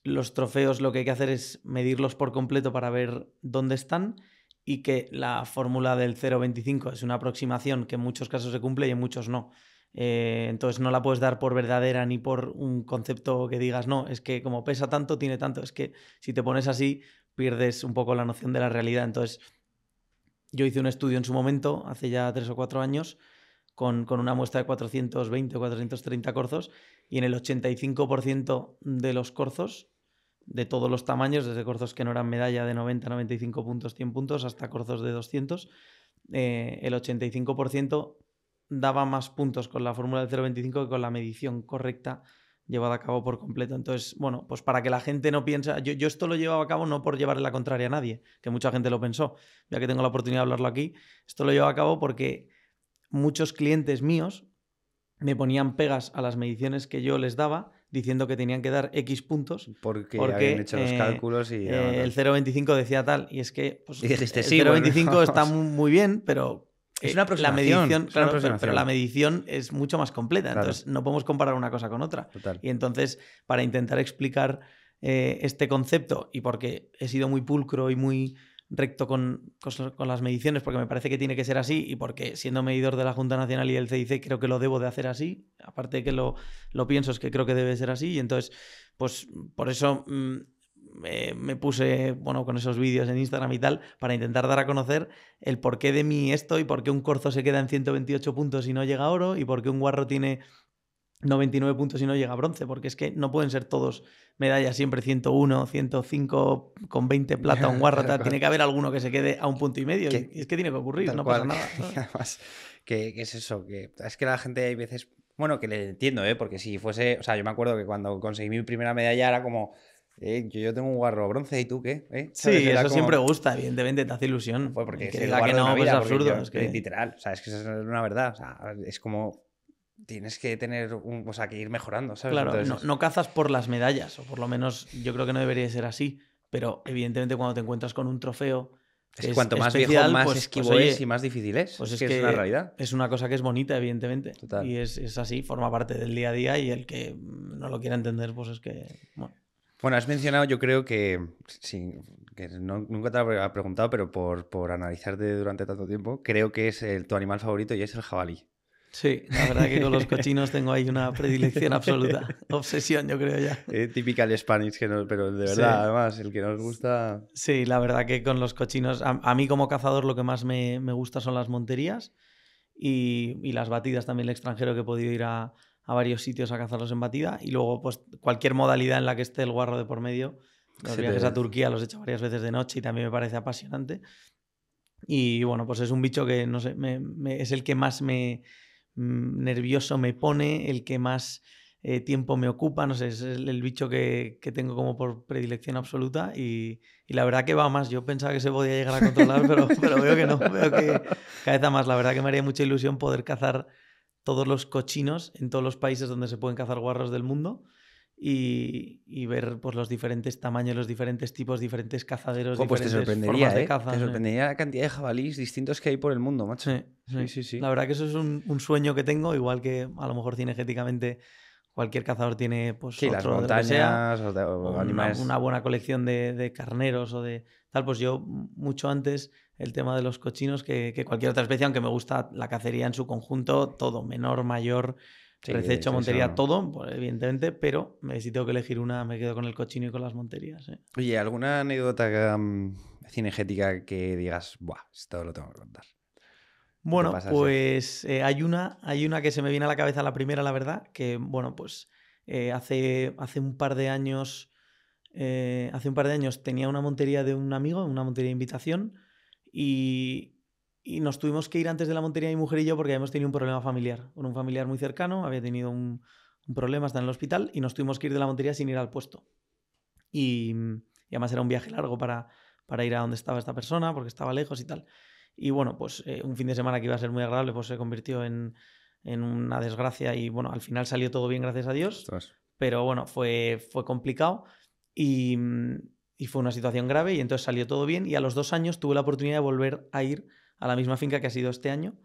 S2: los trofeos lo que hay que hacer es medirlos por completo para ver dónde están y que la fórmula del 0,25 es una aproximación que en muchos casos se cumple y en muchos no. Eh, entonces no la puedes dar por verdadera ni por un concepto que digas, no, es que como pesa tanto, tiene tanto. Es que si te pones así, pierdes un poco la noción de la realidad. Entonces, yo hice un estudio en su momento, hace ya tres o cuatro años, con, una muestra de 420 o 430 corzos, y en el 85% de los corzos, de todos los tamaños, desde corzos que no eran medalla de 90, 95 puntos, 100 puntos, hasta corzos de 200, eh, el 85% daba más puntos con la fórmula del 0.25 que con la medición correcta llevada a cabo por completo. Entonces, bueno, pues para que la gente no piense, yo, esto lo llevaba a cabo no por llevarle la contraria a nadie, que mucha gente lo pensó, ya que tengo la oportunidad de hablarlo aquí, esto lo llevaba a cabo porque muchos clientes míos me ponían pegas a las mediciones que yo les daba diciendo que tenían que dar X puntos porque, habían hecho los eh, cálculos y eh, el 0.25 decía tal y es que pues, el 0.25 está muy bien, pero es eh, La medición, Pero, la medición es mucho más completa, entonces no podemos comparar una cosa con otra. Y entonces, para intentar explicar eh, este concepto, y porque he sido muy pulcro y muy recto con, con, las mediciones, porque me parece que tiene que ser así y porque siendo medidor de la Junta Nacional y del CIC creo que lo debo de hacer así, aparte de que lo, lo pienso es que creo que debe ser así y entonces, pues por eso... Mm, me puse, bueno, con esos vídeos en Instagram y tal, para intentar dar a conocer el porqué de mí esto y por qué un corzo se queda en 128 puntos y no llega a oro y por qué un guarro tiene 99 puntos y no llega a bronce, porque es que no pueden ser todos medallas siempre 101, 105, con 20 plata, un guarrata, tiene que haber alguno que se quede a un punto y medio. y es que tiene que ocurrir, no pasa nada.
S1: que, es eso, es que la gente hay veces, bueno, que le entiendo, ¿eh? porque si fuese, o sea, yo me acuerdo que cuando conseguí mi primera medalla era como, eh, yo, tengo un guarro bronce, ¿y tú qué? ¿Eh? Sí, eso siempre gusta, evidentemente, te hace
S2: ilusión. Pues porque es la que no, pues es absurdo. es que...
S1: Literal, o sea, es que es una verdad. es como tienes que tener o sea, que ir mejorando, ¿sabes? Claro,
S2: no, cazas por las medallas, o por lo menos yo creo que no debería ser así, pero evidentemente cuando te encuentras con un trofeo... Es, cuanto más viejo, más pues, esquivo es y más difícil es. es, que es una realidad. Es una cosa que es bonita, evidentemente. Y es, es así, forma parte del día a día y el que no lo quiera entender, pues es que...
S1: Bueno. Bueno, has mencionado, yo creo que, que nunca te lo preguntado, pero por, por, analizarte durante tanto tiempo, creo que es tu animal favorito y es el jabalí. Sí,
S2: la verdad que con los cochinos tengo ahí una predilección absoluta,
S1: obsesión yo creo ya. Eh, típica típica Spanish, pero de verdad, además, el que nos
S2: gusta... Sí, la verdad que con los cochinos, a, mí como cazador lo que más me, me gusta son las monterías y, y, las batidas también el extranjero que he podido ir a, a varios sitios a cazarlos en batida y luego pues cualquier modalidad en la que esté el guarro de por medio. Los viajes a Turquía los he hecho varias veces de noche y también me parece apasionante. Y bueno, pues es un bicho que no sé, es el que más me mm, nervioso me pone, el que más eh, tiempo me ocupa, no sé, es el, bicho que, tengo como por predilección absoluta y, la verdad que va más. Yo pensaba que se podía llegar a controlar, pero, pero veo que no, veo que más. La verdad que me haría mucha ilusión poder cazar todos los cochinos en todos los países donde se pueden cazar guarros del mundo y, ver pues, los diferentes tamaños, los diferentes tipos, diferentes cazaderos, pues diferentes te sorprendería, formas de ¿eh? caza. Te sorprendería la cantidad de jabalís distintos que hay por el mundo, macho. sí, sí. La verdad que eso es un, un, sueño que tengo, igual que a lo mejor cinegéticamente cualquier cazador tiene pues animales. Una, buena colección de, carneros o de tal, pues yo mucho antes el tema de los cochinos que, cualquier otra especie, aunque me gusta la cacería en su conjunto, todo, menor, mayor, rececho, montería, todo, pues, evidentemente, pero si tengo que elegir una, me quedo con el cochino y con las monterías. ¿eh?
S1: Oye, ¿alguna anécdota mm, cinegética que digas, buah, esto lo tengo que contar? Bueno,
S2: pues eh, hay, una, hay una que se me viene a la cabeza, la primera, la verdad, que bueno, pues eh, hace, hace un par de años, eh, hace un par de años tenía una montería de un amigo, una montería de invitación, y, nos tuvimos que ir antes de la montería mi mujer y yo porque habíamos tenido un problema familiar, con un familiar muy cercano, había tenido un, problema, está en el hospital, y nos tuvimos que ir de la montería sin ir al puesto. Y, y además era un viaje largo para ir a donde estaba esta persona, porque estaba lejos y tal. Y bueno, pues eh, un fin de semana que iba a ser muy agradable, pues se convirtió en, una desgracia y bueno, al final salió todo bien, gracias a Dios. Pero bueno, fue, fue complicado mm, y, fue una situación grave y entonces salió todo bien y a los dos años tuve la oportunidad de volver a ir a la misma finca que ha sido este año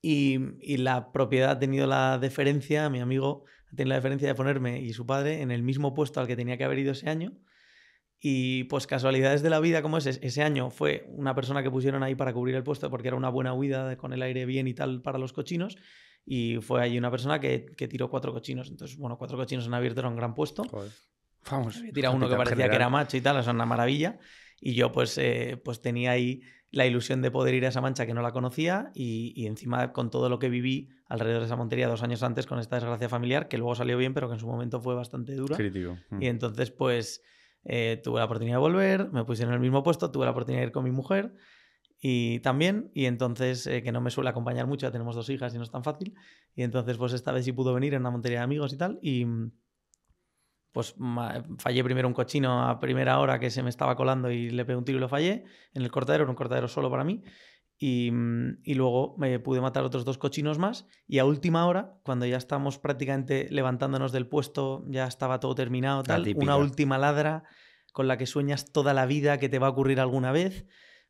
S2: y, y la propiedad ha tenido la deferencia, mi amigo ha tenido la deferencia de ponerme y su padre en el mismo puesto al que tenía que haber ido ese año y pues casualidades de la vida, como es, ese año fue una persona que pusieron ahí para cubrir el puesto porque era una buena huida con el aire bien y tal para los cochinos. Y fue allí una persona que, tiró cuatro cochinos. Entonces, bueno, cuatro cochinos en abierto era un gran puesto.
S1: Vamos. Tira uno que parecía que era
S2: macho y tal, es una maravilla. Y yo pues, eh, pues tenía ahí la ilusión de poder ir a esa mancha que no la conocía y, encima con todo lo que viví alrededor de esa montería dos años antes con esta desgracia familiar, que luego salió bien, pero que en su momento fue bastante dura. Crítico. Y mm. entonces pues eh, tuve la oportunidad de volver, me pusieron en el mismo puesto, tuve la oportunidad de ir con mi mujer y también, y entonces, eh, que no me suele acompañar mucho, tenemos dos hijas y no es tan fácil, y entonces pues esta vez sí pudo venir en una montería de amigos y tal, y mm, pues fallé primero un cochino a primera hora que se me estaba colando y le pegué un tiro y lo fallé, en el cortadero, en un cortadero solo para mí, Mm, y, luego me pude matar otros dos cochinos más. Y a última hora, cuando ya estamos prácticamente levantándonos del puesto, ya estaba todo terminado, tal, una última ladra con la que sueñas toda la vida que te va a ocurrir alguna vez.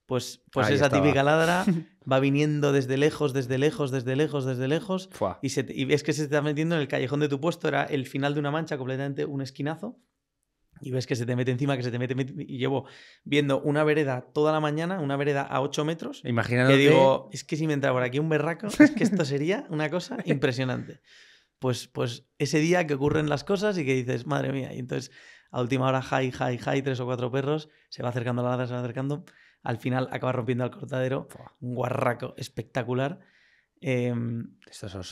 S2: Pues, pues esa típica ladra va viniendo desde lejos, desde lejos, desde lejos, desde lejos. Y, se y, es que se está metiendo en el callejón de tu puesto. Era el final de una mancha, completamente un esquinazo y ves que se te mete encima, que se te mete, y llevo viendo una vereda toda la mañana, una vereda a 8 metros. Imagínate. Que digo, es que si me entra por aquí un berraco, es que esto sería una cosa impresionante. Pues, pues ese día que ocurren las cosas y que dices, madre mía, y entonces a última hora, hi, hi, hi, tres o cuatro perros, se va acercando la nada, se va acercando, al final acaba rompiendo al cortadero, un guarraco espectacular Em,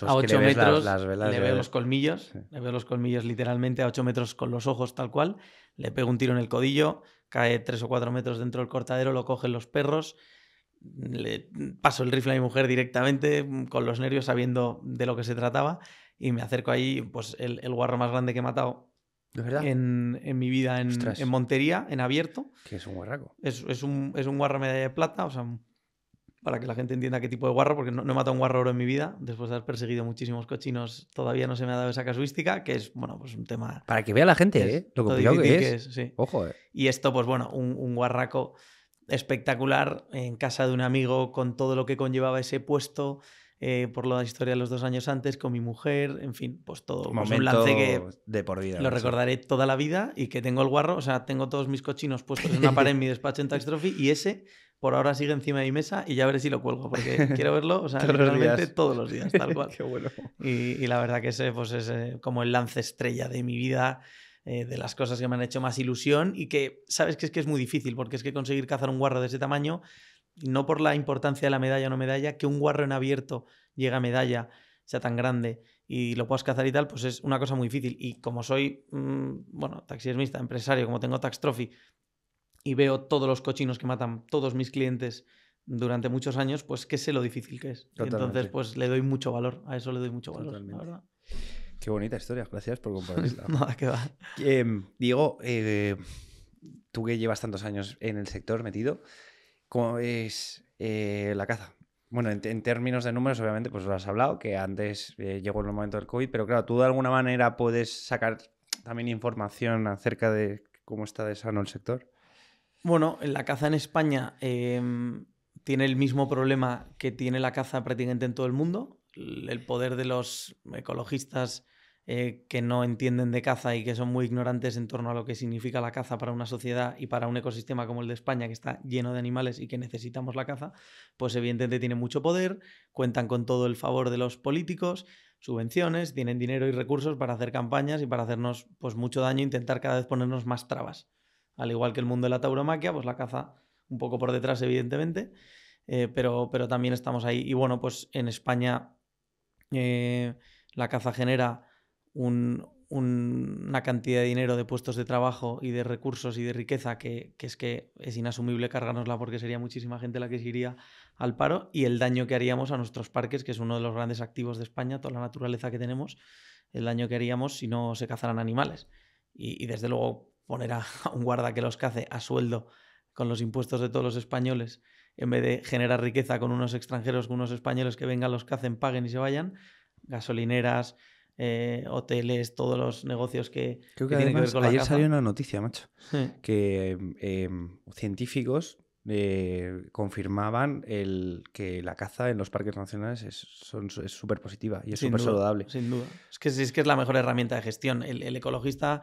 S2: a 8 metros le veo los colmillos, le veo los colmillos literalmente a 8 metros con los ojos tal cual, le pego un tiro en el codillo, cae 3 o 4 metros dentro del cortadero, lo cogen los perros, le paso el rifle a mi mujer directamente mm, con los nervios sabiendo de lo que se trataba y me acerco ahí, pues el, guarro más grande que he matado. En, mi vida en, Montería, en abierto. Que es un guarraco. Es, un, es un medalla de plata, o sea, para que la gente entienda qué tipo de guarro, porque no, he matado un guarro oro en mi vida, después de haber perseguido muchísimos cochinos, todavía no se me ha dado esa casuística, que es, bueno, pues un tema... Para que vea la gente, Lo complicado que es. ¿eh? Ojo, ¿eh? Y esto, pues bueno, un, guarraco espectacular en casa de un amigo con todo lo que conllevaba ese puesto, eh, por la historia de los dos años antes, con mi mujer, en fin, pues todo. Pues un lance que de por vida. Lo recordaré toda la vida y que tengo el guarro, o sea, tengo todos mis cochinos puestos en una pared en mi despacho en Tax Trophy y ese por ahora sigue encima de mi mesa y ya veré si lo cuelgo, porque quiero verlo, todos realmente todos los días, tal cual. Qué bueno. Y, la verdad que ese pues, es eh, como el lance estrella de mi vida, eh, de las cosas que me han hecho más ilusión y que, sabes que es que es muy difícil, porque es que conseguir cazar un guarro de ese tamaño, no por la importancia de la medalla o no medalla, que un guarro en abierto llegue a medalla, sea tan grande y lo puedas cazar y tal, pues es una cosa muy difícil. Y como soy, mm, bueno, taxidermista, empresario, como tengo Tax Trophy, y veo todos los cochinos que matan todos mis clientes durante muchos años, pues qué sé lo difícil que es. entonces, pues le doy mucho valor, a eso
S1: le doy mucho valor, Qué bonita historia, gracias por compartirla. Nada, qué va. Em, Diego, eh, tú que llevas tantos años en el sector metido, ¿cómo es eh, la caza? Bueno, en, términos de números, obviamente, pues lo has hablado, que antes eh, llegó el momento del COVID, pero claro, tú de alguna manera puedes sacar también información acerca de cómo está de sano el sector.
S2: Bueno, la caza en España em, tiene el mismo problema que tiene la caza prácticamente en todo el mundo. El poder de los ecologistas eh, que no entienden de caza y que son muy ignorantes en torno a lo que significa la caza para una sociedad y para un ecosistema como el de España, que está lleno de animales y que necesitamos la caza, pues evidentemente tiene mucho poder, cuentan con todo el favor de los políticos, subvenciones, tienen dinero y recursos para hacer campañas y para hacernos pues, mucho daño, intentar cada vez ponernos más trabas al igual que el mundo de la tauromaquia, pues la caza un poco por detrás, evidentemente, eh, pero, pero también estamos ahí. Y bueno, pues en España eh, la caza genera una cantidad de dinero, de puestos de trabajo y de recursos y de riqueza que, es que es inasumible cargarnosla porque sería muchísima gente la que se iría al paro y el daño que haríamos a nuestros parques, que es uno de los grandes activos de España, toda la naturaleza que tenemos, el daño que haríamos si no se cazaran animales. y, desde luego poner a un guarda que los cace a sueldo con los impuestos de todos los españoles, en vez de generar riqueza con unos extranjeros, con unos españoles que vengan, los cacen, paguen y se vayan, gasolineras, eh, hoteles, todos los negocios que, tienen que ver con la Ayer salió una
S1: noticia, macho, que em, científicos eh, confirmaban el, que la caza en los parques nacionales es súper positiva y es súper saludable. Sin duda. Es que,
S2: es que es la mejor herramienta de gestión.
S1: el ecologista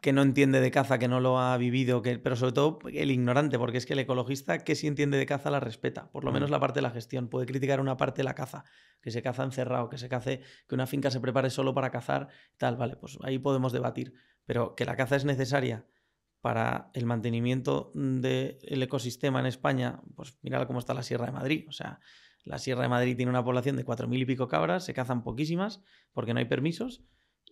S2: que no entiende de caza, que no lo ha vivido, que, pero sobre todo el ignorante, porque es que el ecologista que sí entiende de caza la respeta, por lo mm. menos la parte de la gestión. Puede criticar una parte de la caza, que se caza encerrado, que se cace, que una finca se prepare solo para cazar, tal, vale, pues ahí podemos debatir. Pero que la caza es necesaria para el mantenimiento mm, del ecosistema en España, pues mira cómo está la Sierra de Madrid. O sea, la Sierra de Madrid tiene una población de cuatro mil y pico cabras, se cazan poquísimas porque no hay permisos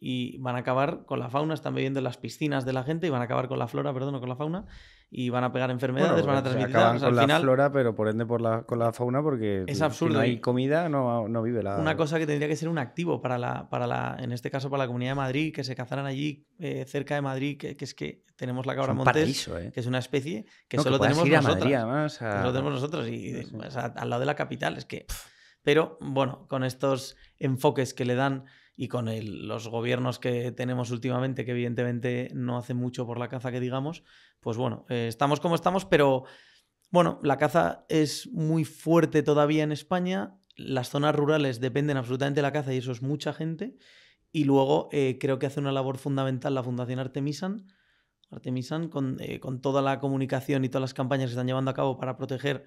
S2: y van a acabar con la fauna, están bebiendo en las piscinas de la gente y van a acabar con la flora, perdón, no con la fauna, y van a pegar enfermedades, van a pues, transmitir... Acaban con la
S1: flora, pero por ende por la, con la fauna, porque es absurdo. si no hay comida, no, no vive la... Una
S2: cosa que tendría que ser un activo para la, para la en este caso para la Comunidad de Madrid, que se cazaran allí, eh, cerca de Madrid, que, es que tenemos la cabra ¿eh? que es una especie que solo tenemos nosotros. solo tenemos nosotros, y al lado de la capital, es que... Pero bueno, con estos enfoques que le dan y con los gobiernos que tenemos últimamente, que evidentemente no hacen mucho por la caza, que digamos, pues bueno, eh, estamos como estamos, pero bueno, la caza es muy fuerte todavía en España, las zonas rurales dependen absolutamente de la caza y eso es mucha gente, y luego eh, creo que hace una labor fundamental la Fundación Artemisan, Artemisan con, eh, con toda la comunicación y todas las campañas que están llevando a cabo para proteger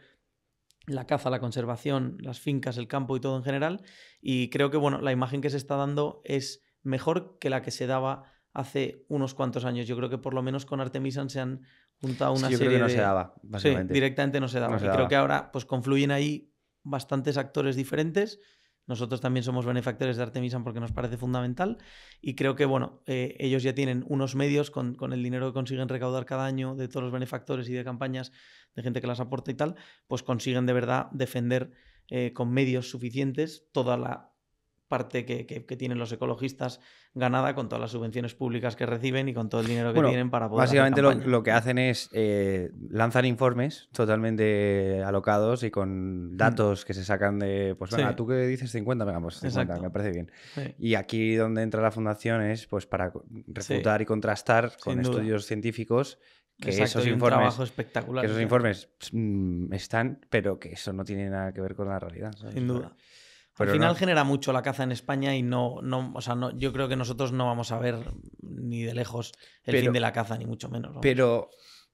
S2: la caza, la conservación, las fincas, el campo y todo en general. Y creo que bueno, la imagen que se está dando es mejor que la que se daba hace unos cuantos años. Yo creo que por lo menos con Artemisan se han juntado una serie creo que no se daba, básicamente. Sí, directamente no se daba. y creo que ahora pues confluyen ahí bastantes actores diferentes nosotros también somos benefactores de Artemisan porque nos parece fundamental y creo que bueno, eh, ellos ya tienen unos medios con, el dinero que consiguen recaudar cada año de todos los benefactores y de campañas de gente que las aporta y tal, pues consiguen de verdad defender eh, con medios suficientes toda la parte que, tienen los ecologistas ganada con todas las subvenciones públicas que reciben y con todo el dinero que tienen para poder. Básicamente lo,
S1: que hacen es eh, lanzar informes totalmente alocados y con mm. datos que se sacan de. Pues bueno, tú que dices 50, pues, me parece bien. Y aquí donde entra la fundación es pues para refutar y contrastar con estudios científicos que esos informes esos informes mm, están pero que eso no tiene nada que ver con la realidad sin duda al final
S2: genera mucho la caza en España y no, no, o sea, no, yo creo que nosotros no vamos a ver ni de lejos el fin de la caza, ni mucho menos.
S1: Pero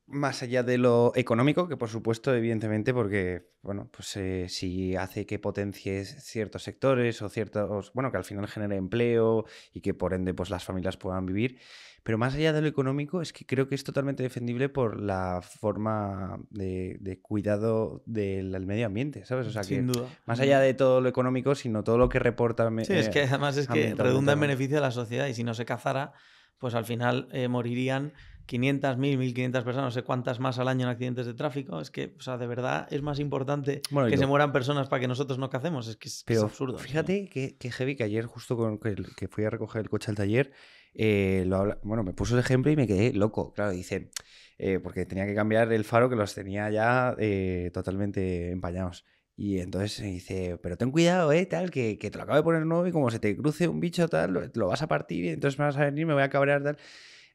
S1: más allá de lo económico, que por supuesto, evidentemente, porque, bueno, pues eh, si hace que potencie ciertos sectores o ciertos, bueno, que al final genere empleo y que por ende pues las familias puedan vivir, pero más allá de lo económico es que creo que es totalmente defendible por la forma de, cuidado del medio ambiente, ¿sabes? Sin duda. más allá de todo lo económico, sino todo lo que reporta... Sí, es eh, que además es que redunda en
S2: beneficio de la sociedad y si no se cazara, pues al final eh, morirían 500, 1500 personas, no sé cuántas más al año en accidentes de tráfico. Es que, o sea, de verdad es más importante que se mueran personas para que nosotros no cacemos. Es que es,
S1: que es absurdo. Fíjate que, que, heavy que ayer, justo con que, que fui a recoger el coche al taller, eh, bueno, me puso el ejemplo y me quedé loco. Claro, dice, eh, porque tenía que cambiar el faro que los tenía ya eh, totalmente empañados. Y entonces me dice, pero ten cuidado, eh, tal, que, que, te lo acabo de poner nuevo y como se te cruce un bicho, tal, lo, lo vas a partir y entonces me vas a venir, me voy a cabrear, tal.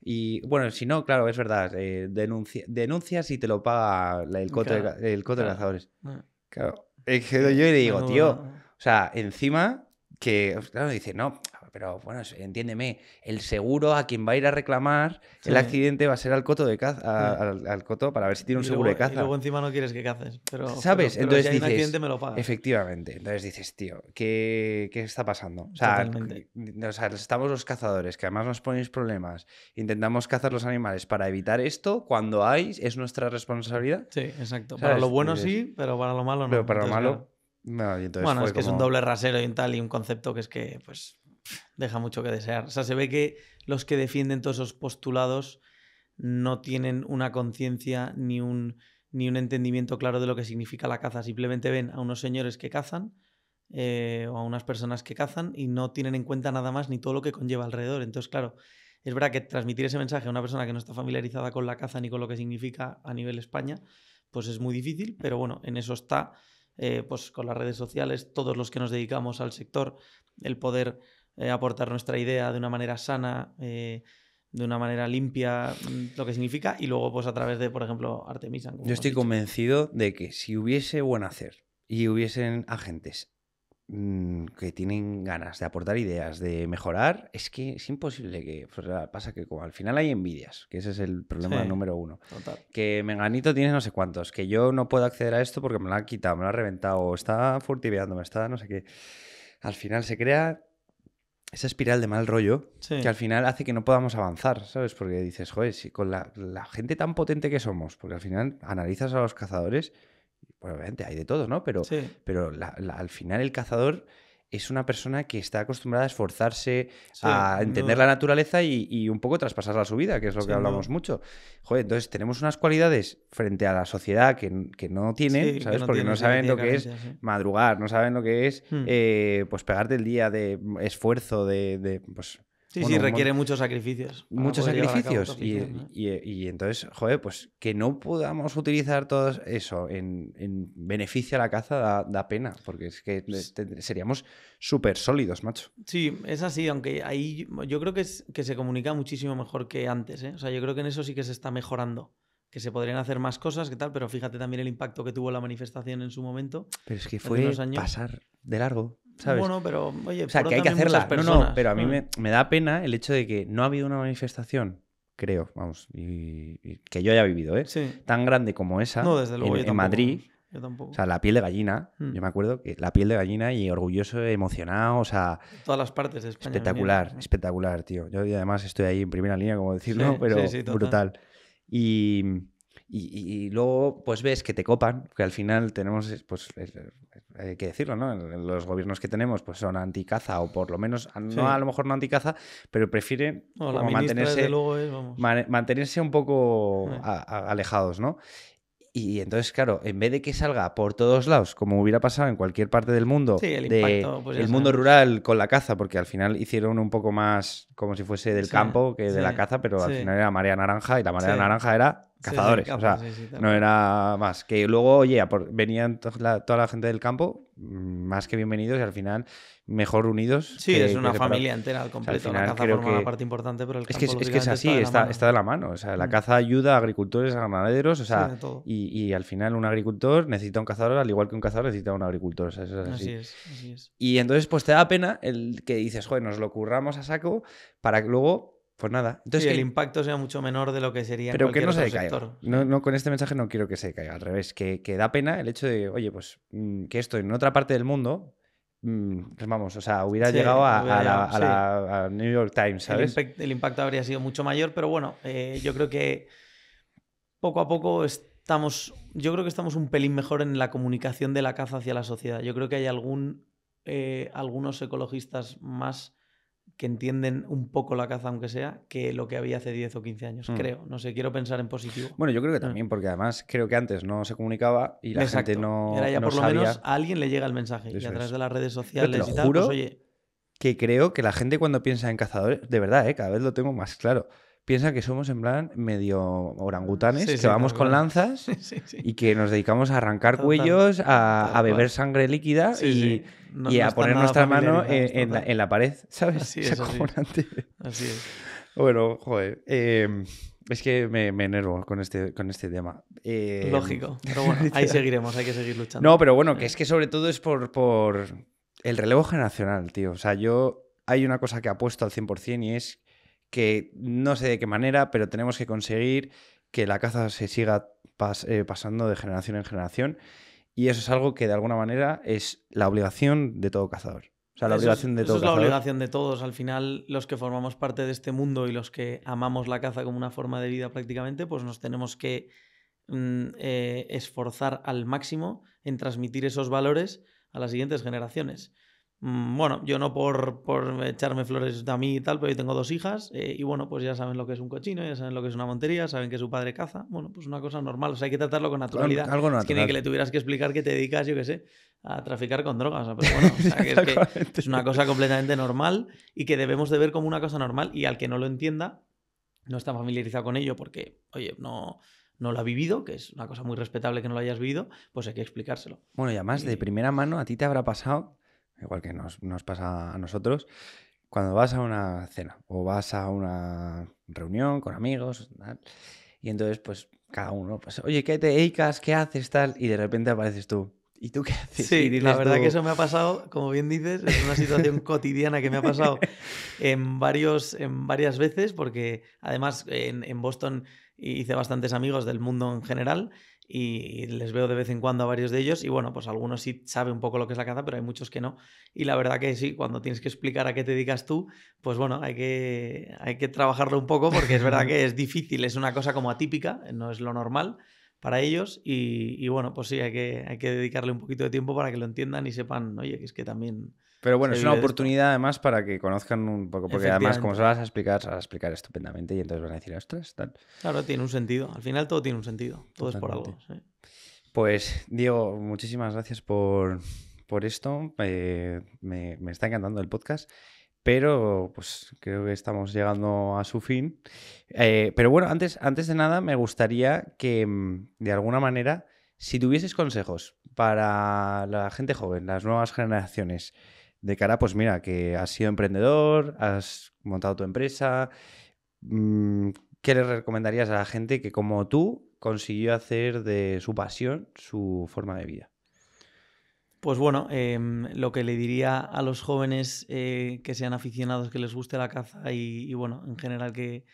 S1: Y bueno, si no, claro, es verdad, eh, denuncia, denuncias y te lo paga el coto, de, el cazadores. Claro. yo le digo, tío, o sea, encima que, claro, dice, no, pero bueno, entiéndeme, el seguro a quien va a ir a reclamar el accidente va a ser al coto de caza, al, coto para ver si tiene un seguro de caza. Y luego encima no quieres que caces.
S2: Pero, ¿Sabes? Entonces dices, un accidente me lo
S1: Efectivamente. Entonces dices, tío, ¿qué, está pasando? O sea, estamos los cazadores que además nos ponéis problemas. Intentamos cazar los animales para evitar esto. Cuando hay, es nuestra responsabilidad. Sí, exacto. Para lo bueno sí, pero para lo malo no. Pero para lo malo. bueno, es que es un doble rasero y un tal y un concepto que es
S2: que, pues, deja mucho que desear. O sea, se ve que los que defienden todos esos postulados no tienen una conciencia ni un, ni un entendimiento claro de lo que significa la caza. Simplemente ven a unos señores que cazan eh, o a unas personas que cazan y no tienen en cuenta nada más ni todo lo que conlleva alrededor. Entonces, claro, es verdad que transmitir ese mensaje a una persona que no está familiarizada con la caza ni con lo que significa a nivel España, pues es muy difícil, pero bueno, en eso está. Eh, pues con las redes sociales, todos los que nos dedicamos al sector, el poder eh, aportar nuestra idea de una manera sana, eh, de una manera limpia, mm, lo que significa, y luego pues a través de, por ejemplo, Artemisa. Yo
S1: estoy convencido de que si hubiese buen hacer y hubiesen agentes mm, que tienen ganas de aportar ideas, de mejorar, es que es imposible que... pasa que como al final hay envidias, que ese es el problema número uno. Total. Que Menganito tiene no sé cuántos, que yo no puedo acceder a esto porque me lo han quitado, me lo han reventado, está furtiveando, me está no sé qué. Al final se crea esa espiral de mal rollo que al final hace que no podamos avanzar, ¿sabes? Porque dices, joder, si con la, gente tan potente que somos, porque al final analizas a los cazadores, pues obviamente hay de todo, ¿no? Pero, pero al final el cazador es una persona que está acostumbrada a esforzarse, a entender la naturaleza y, un poco traspasarla a su vida, que es lo que hablamos mucho. Joder, entonces tenemos unas cualidades frente a la sociedad que, no tienen, ¿sabes? Porque no saben lo que es madrugar, no saben lo que es hmm. eh, pues pegarte el día de esfuerzo, de, pues, Sí, sí, requiere muchos sacrificios. Ah, muchos sacrificios. y, entonces, joder, pues que no podamos utilizar todo eso en, beneficio a la caza da, pena, porque es que este, seríamos súper sólidos, macho.
S2: Sí, es así, aunque ahí yo creo que, es, que se comunica muchísimo mejor que antes. ¿eh? O sea, yo creo que en eso sí que se está mejorando que se podrían hacer más cosas, que tal, pero fíjate también el impacto que tuvo la manifestación en su momento. Pero es que fue pasar de largo. Bueno, pero oye, o sea, que hay que hacerlas no, pero a mí mm.
S1: me, da pena el hecho de que no ha habido una manifestación, creo, vamos, que yo haya vivido, ¿eh? Tan grande como esa no, desde luego, en, Madrid. ¿eh? Yo O sea, la piel de gallina. Mm. Yo me acuerdo que la piel de gallina y orgulloso, emocionado, o sea.
S2: Todas las partes de Espectacular,
S1: espectacular, tío. Yo además estoy ahí en primera línea, como decirlo, pero brutal. Y, y, luego, pues ves que te copan, que al final tenemos, pues, hay eh, que decirlo, ¿no? Los gobiernos que tenemos pues son anticaza o por lo menos, ah, no a lo mejor no anticaza, pero prefieren mantenerse, mantenerse un poco alejados, ¿no? Y entonces, claro, en vez de que salga por todos lados, como hubiera pasado en cualquier parte del mundo, el, de, pues mundo rural con la caza, porque al final hicieron un poco más como si fuese del campo que de la caza, pero al final era marea naranja y la marea naranja era cazadores. o sea, no era más. Que luego, oye, venían toda la gente del campo, mm, más que bienvenidos, y al final mejor unidos. Sí, es una familia entera al completo. la caza forma una parte importante, pero el es que es, que es así, está de, está, de, la mano. O sea, la mm. caza ayuda a agricultores, a ganaderos, o sea, y, al final un agricultor necesita un cazador al igual que un cazador necesita un agricultor. así. es, Y entonces, pues te da pena el que dices, joder, nos lo curramos a saco para que luego pues nada. Entonces, que... el
S2: impacto sea mucho menor de lo que sería Pero que no se caiga.
S1: No, no, con este mensaje no quiero que se caiga, al revés. Que, que, da pena el hecho de, oye, pues mm, que esto en otra parte del mundo Mm, pues vamos, o sea, hubiera llegado a, la, New York Times, ¿sabes?
S2: El, impacto habría sido mucho mayor, pero bueno, eh, yo creo que poco a poco estamos, yo creo que estamos un pelín mejor en la comunicación de la caza hacia la sociedad. Yo creo que hay algún, eh, algunos ecologistas más que entienden un poco la caza, aunque sea, que lo que había hace 10 o 15 años, mm. creo. No sé, quiero pensar en positivo.
S1: Bueno, yo creo que mm. también, porque además creo que antes no se comunicaba y la gente no. Era ya por lo menos
S2: a alguien le llega el mensaje y a través de las redes sociales y tal, pues,
S1: Que creo que la gente cuando piensa en cazadores, de verdad, ¿eh? cada vez lo tengo más claro piensa que somos en plan medio orangutanes, que vamos con lanzas
S2: y
S1: que nos dedicamos a arrancar cuellos, a, beber sangre líquida y, a poner nuestra mano en, la, pared, ¿sabes? es, Así es. Bueno, joder. Em, es que me, enervo con este, con este tema. Em, Lógico, pero bueno, ahí seguiremos, hay que seguir luchando. No, pero bueno, que es que sobre todo es por, por el relevo generacional, tío. O sea, yo hay una cosa que apuesto al 100% y es que no sé de qué manera, pero tenemos que conseguir que la caza se siga eh, pasando de generación en generación. Y eso es algo que de alguna manera es la obligación de todo cazador. O sea, la obligación de todos. es la obligación
S2: de todos. Al final, los que formamos parte de este mundo y los que amamos la caza como una forma de vida prácticamente, pues nos tenemos que mm, eh, esforzar al máximo en transmitir esos valores a las siguientes generaciones. Mm, bueno, yo no por, echarme flores a mí y tal, pero yo tengo dos hijas eh, y bueno, pues ya saben lo que es un cochino, ya saben lo que es una montería, saben que su padre caza. Bueno, pues una cosa normal, o sea, hay que tratarlo con naturalidad. Algo, natural. Es que ni que le tuvieras que explicar que te dedicas, yo qué sé, a traficar con drogas. pero bueno, o sea, que es, una cosa completamente normal y que debemos de ver como una cosa normal y al que no lo entienda, no está familiarizado con ello porque, oye, no no lo ha vivido, que es una cosa muy respetable que no lo hayas vivido, pues hay que explicárselo.
S1: Bueno, y además, de primera mano, a ti te habrá pasado igual que nos, pasa a nosotros, cuando vas a una cena o vas a una reunión con amigos, y entonces pues cada uno, pues, oye, ¿qué te ¿Qué haces? Tal, y de repente apareces tú. ¿Y tú qué haces? Sí, la verdad que eso me ha
S2: pasado, como bien dices, es una situación cotidiana que me ha pasado en, varios, en varias veces, porque además en, en Boston hice bastantes amigos del mundo en general y les veo de vez en cuando a varios de ellos y bueno, pues algunos sí saben un poco lo que es la caza, pero hay muchos que no. Y la verdad que sí, cuando tienes que explicar a qué te dedicas tú, pues bueno, hay que, hay que trabajarlo un poco porque es verdad que es difícil, es una cosa como atípica, no es lo normal para ellos y, bueno, pues sí, hay que, hay que dedicarle un poquito de tiempo para que lo entiendan y sepan, oye, que es que también pero bueno, es una
S1: oportunidad además para que conozcan un poco, porque además como se las vas a explicar, se las vas a explicar estupendamente y entonces van a decir, ostras, tal.
S2: Claro, tiene un sentido. Al final todo tiene un sentido. Todo es por algo.
S1: Pues Diego, muchísimas gracias por, esto. Eh, me, está encantando el podcast pero pues creo que estamos llegando a su fin. Eh, pero bueno, antes, antes de nada me gustaría que mm, de alguna manera, si tuvieses consejos para la gente joven, las nuevas generaciones, de cara, pues mira, que has sido emprendedor, has montado tu empresa. Mm, ¿Qué le recomendarías a la gente que como tú consiguió hacer de su pasión su forma de vida?
S2: Pues bueno, em, lo que le diría a los jóvenes eh, que sean aficionados, que les guste la caza y, bueno, en general que,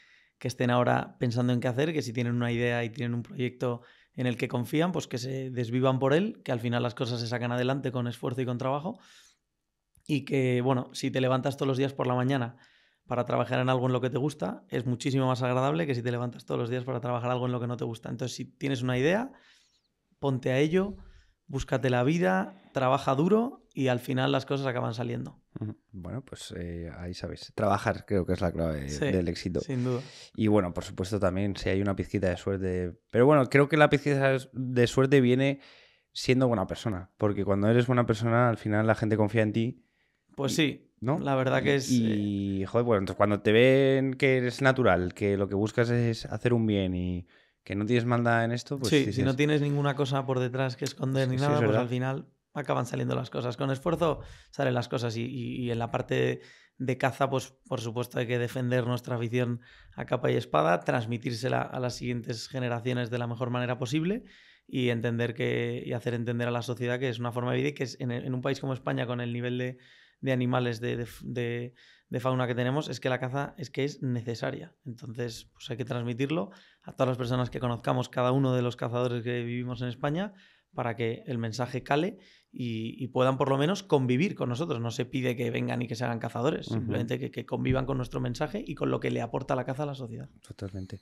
S2: estén ahora pensando en qué hacer, que si tienen una idea y tienen un proyecto en el que confían, pues que se desvivan por él, que al final las cosas se sacan adelante con esfuerzo y con trabajo y que, bueno, si te levantas todos los días por la mañana para trabajar en algo en lo que te gusta, es muchísimo más agradable que si te levantas todos los días para trabajar algo en lo que no te gusta. Entonces, si tienes una idea, ponte a ello, búscate la vida, trabaja duro y al final las cosas acaban saliendo.
S1: Bueno, pues eh, ahí sabéis. Trabajar creo que es la clave del éxito. Sin duda. Y bueno, por supuesto también si hay una pizquita de suerte. Pero bueno, creo que la pizquita de suerte viene siendo buena persona. Porque cuando eres buena persona, al final la gente confía en ti pues sí. ¿No? La verdad que es. Y, eh, joder, bueno, entonces cuando te ven que eres natural, que lo que buscas es hacer un bien y que no tienes maldad en esto, pues. Sí, si no
S2: tienes ninguna cosa por detrás que esconder ni nada, pues al final acaban saliendo las cosas. Con esfuerzo salen las cosas y, en la parte de caza, pues por supuesto hay que defender nuestra afición a capa y espada, transmitírsela a las siguientes generaciones de la mejor manera posible y entender que y hacer entender a la sociedad que es una forma de vida y que es en un país como España con el nivel de de animales, de, fauna que tenemos, es que la caza es que es necesaria. Entonces, pues hay que transmitirlo a todas las personas que conozcamos, cada uno de los cazadores que vivimos en España, para que el mensaje cale y, puedan por lo menos convivir con nosotros. No se pide que vengan y que se hagan cazadores, simplemente que, que, convivan con nuestro mensaje y con lo que le aporta la caza a la sociedad.
S1: Totalmente.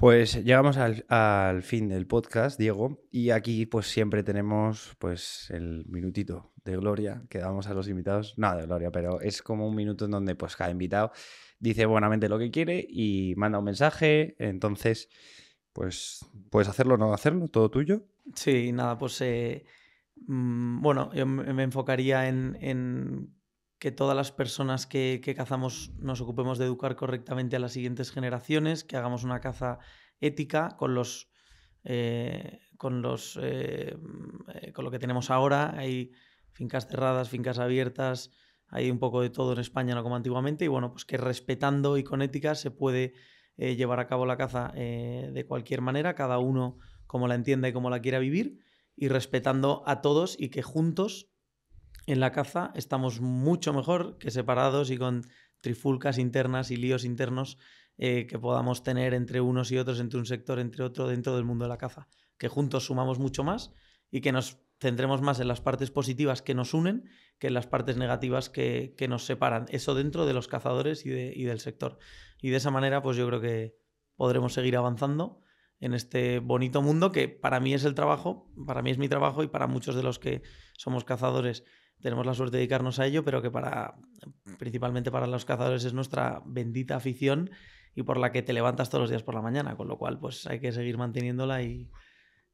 S1: Pues llegamos al, fin del podcast, Diego, y aquí pues siempre tenemos pues el minutito de gloria que damos a los invitados. Nada de gloria, pero es como un minuto en donde pues cada invitado dice buenamente lo que quiere y manda un mensaje. Entonces, pues puedes hacerlo o no hacerlo, todo tuyo. Sí, nada, pues eh,
S2: mm, bueno, yo me enfocaría en que todas las personas que, cazamos nos ocupemos de educar correctamente a las siguientes generaciones, que hagamos una caza ética con los eh, con los eh, mm, con lo que tenemos ahora. Hay fincas cerradas, fincas abiertas, hay un poco de todo en España, no como antiguamente, y bueno, pues que respetando y con ética se puede eh, llevar a cabo la caza de cualquier manera, cada uno como la entienda y como la quiera vivir, y respetando a todos y que juntos en la caza estamos mucho mejor que separados y con trifulcas internas y líos internos eh, que podamos tener entre unos y otros, entre un sector, entre otro, dentro del mundo de la caza. Que juntos sumamos mucho más y que nos centremos más en las partes positivas que nos unen que en las partes negativas que, nos separan. Eso dentro de los cazadores y, y, del sector. Y de esa manera, pues yo creo que podremos seguir avanzando en este bonito mundo que para mí es el trabajo, para mí es mi trabajo y para muchos de los que somos cazadores tenemos la suerte de dedicarnos a ello, pero que para principalmente para los cazadores es nuestra bendita afición y por la que te levantas todos los días por la
S1: mañana, con lo cual pues hay que seguir manteniéndola y,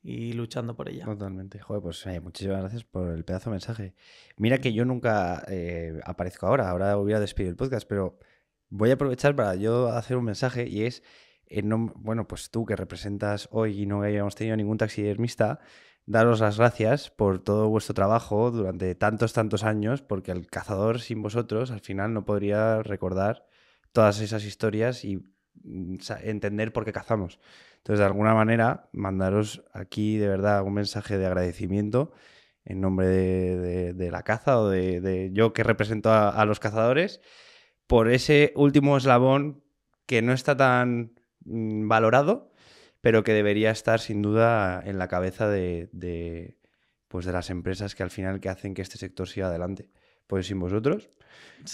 S1: y luchando por ella. Totalmente. Joder, pues eh, muchísimas gracias por el pedazo de mensaje. Mira que yo nunca eh, aparezco ahora, ahora hubiera despedir el podcast, pero voy a aprovechar para yo hacer un mensaje y es, eh, no, bueno, pues tú que representas hoy y no habíamos tenido ningún taxidermista, daros las gracias por todo vuestro trabajo durante tantos, tantos años, porque el cazador sin vosotros al final no podría recordar todas esas historias y mm, entender por qué cazamos. Entonces, de alguna manera, mandaros aquí de verdad un mensaje de agradecimiento en nombre de, la caza o de, yo que represento a los cazadores por ese último eslabón que no está tan mm, valorado, pero que debería estar sin duda en la cabeza de, pues de las empresas que al final que hacen que este sector siga adelante. Pues sin vosotros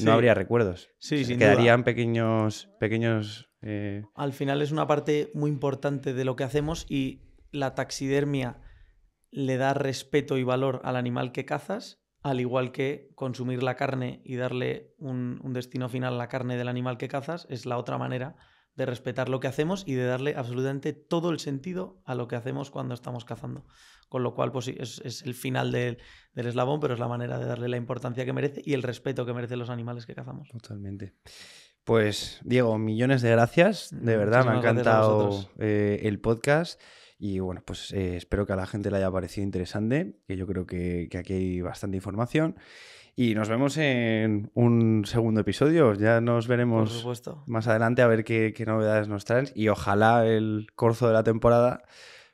S1: no habría recuerdos. Sí, quedarían pequeños, pequeños. Eh,
S2: al final es una parte muy importante de lo que hacemos y la taxidermia le da respeto y valor al animal que cazas, al igual que consumir la carne y darle un, un destino final a la carne del animal que cazas, es la otra manera de respetar lo que hacemos y de darle absolutamente todo el sentido a lo que hacemos cuando estamos cazando. Con lo cual, pues es, es el final del, eslabón, pero es la manera de darle la importancia que merece y el respeto que merecen los animales que
S1: cazamos. Totalmente. Pues, Diego, millones de gracias. De verdad, me ha encantado eh, el podcast. Y bueno, pues eh, espero que a la gente le haya parecido interesante, que yo creo que, que aquí hay bastante información. Y nos vemos en un segundo episodio. Ya nos veremos más adelante a ver qué, novedades nos traen. Y ojalá el corzo de la temporada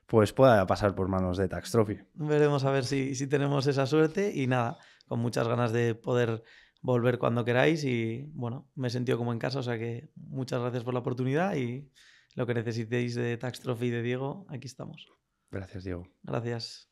S1: pues pueda pasar por manos de Tax Trophy.
S2: Veremos a ver si, si tenemos esa suerte. Y nada, con muchas ganas de poder volver cuando queráis. Y bueno, me he sentido como en casa. O sea que muchas gracias por la oportunidad. Y lo que necesitéis de Tax y de Diego, aquí estamos. Gracias, Diego. Gracias.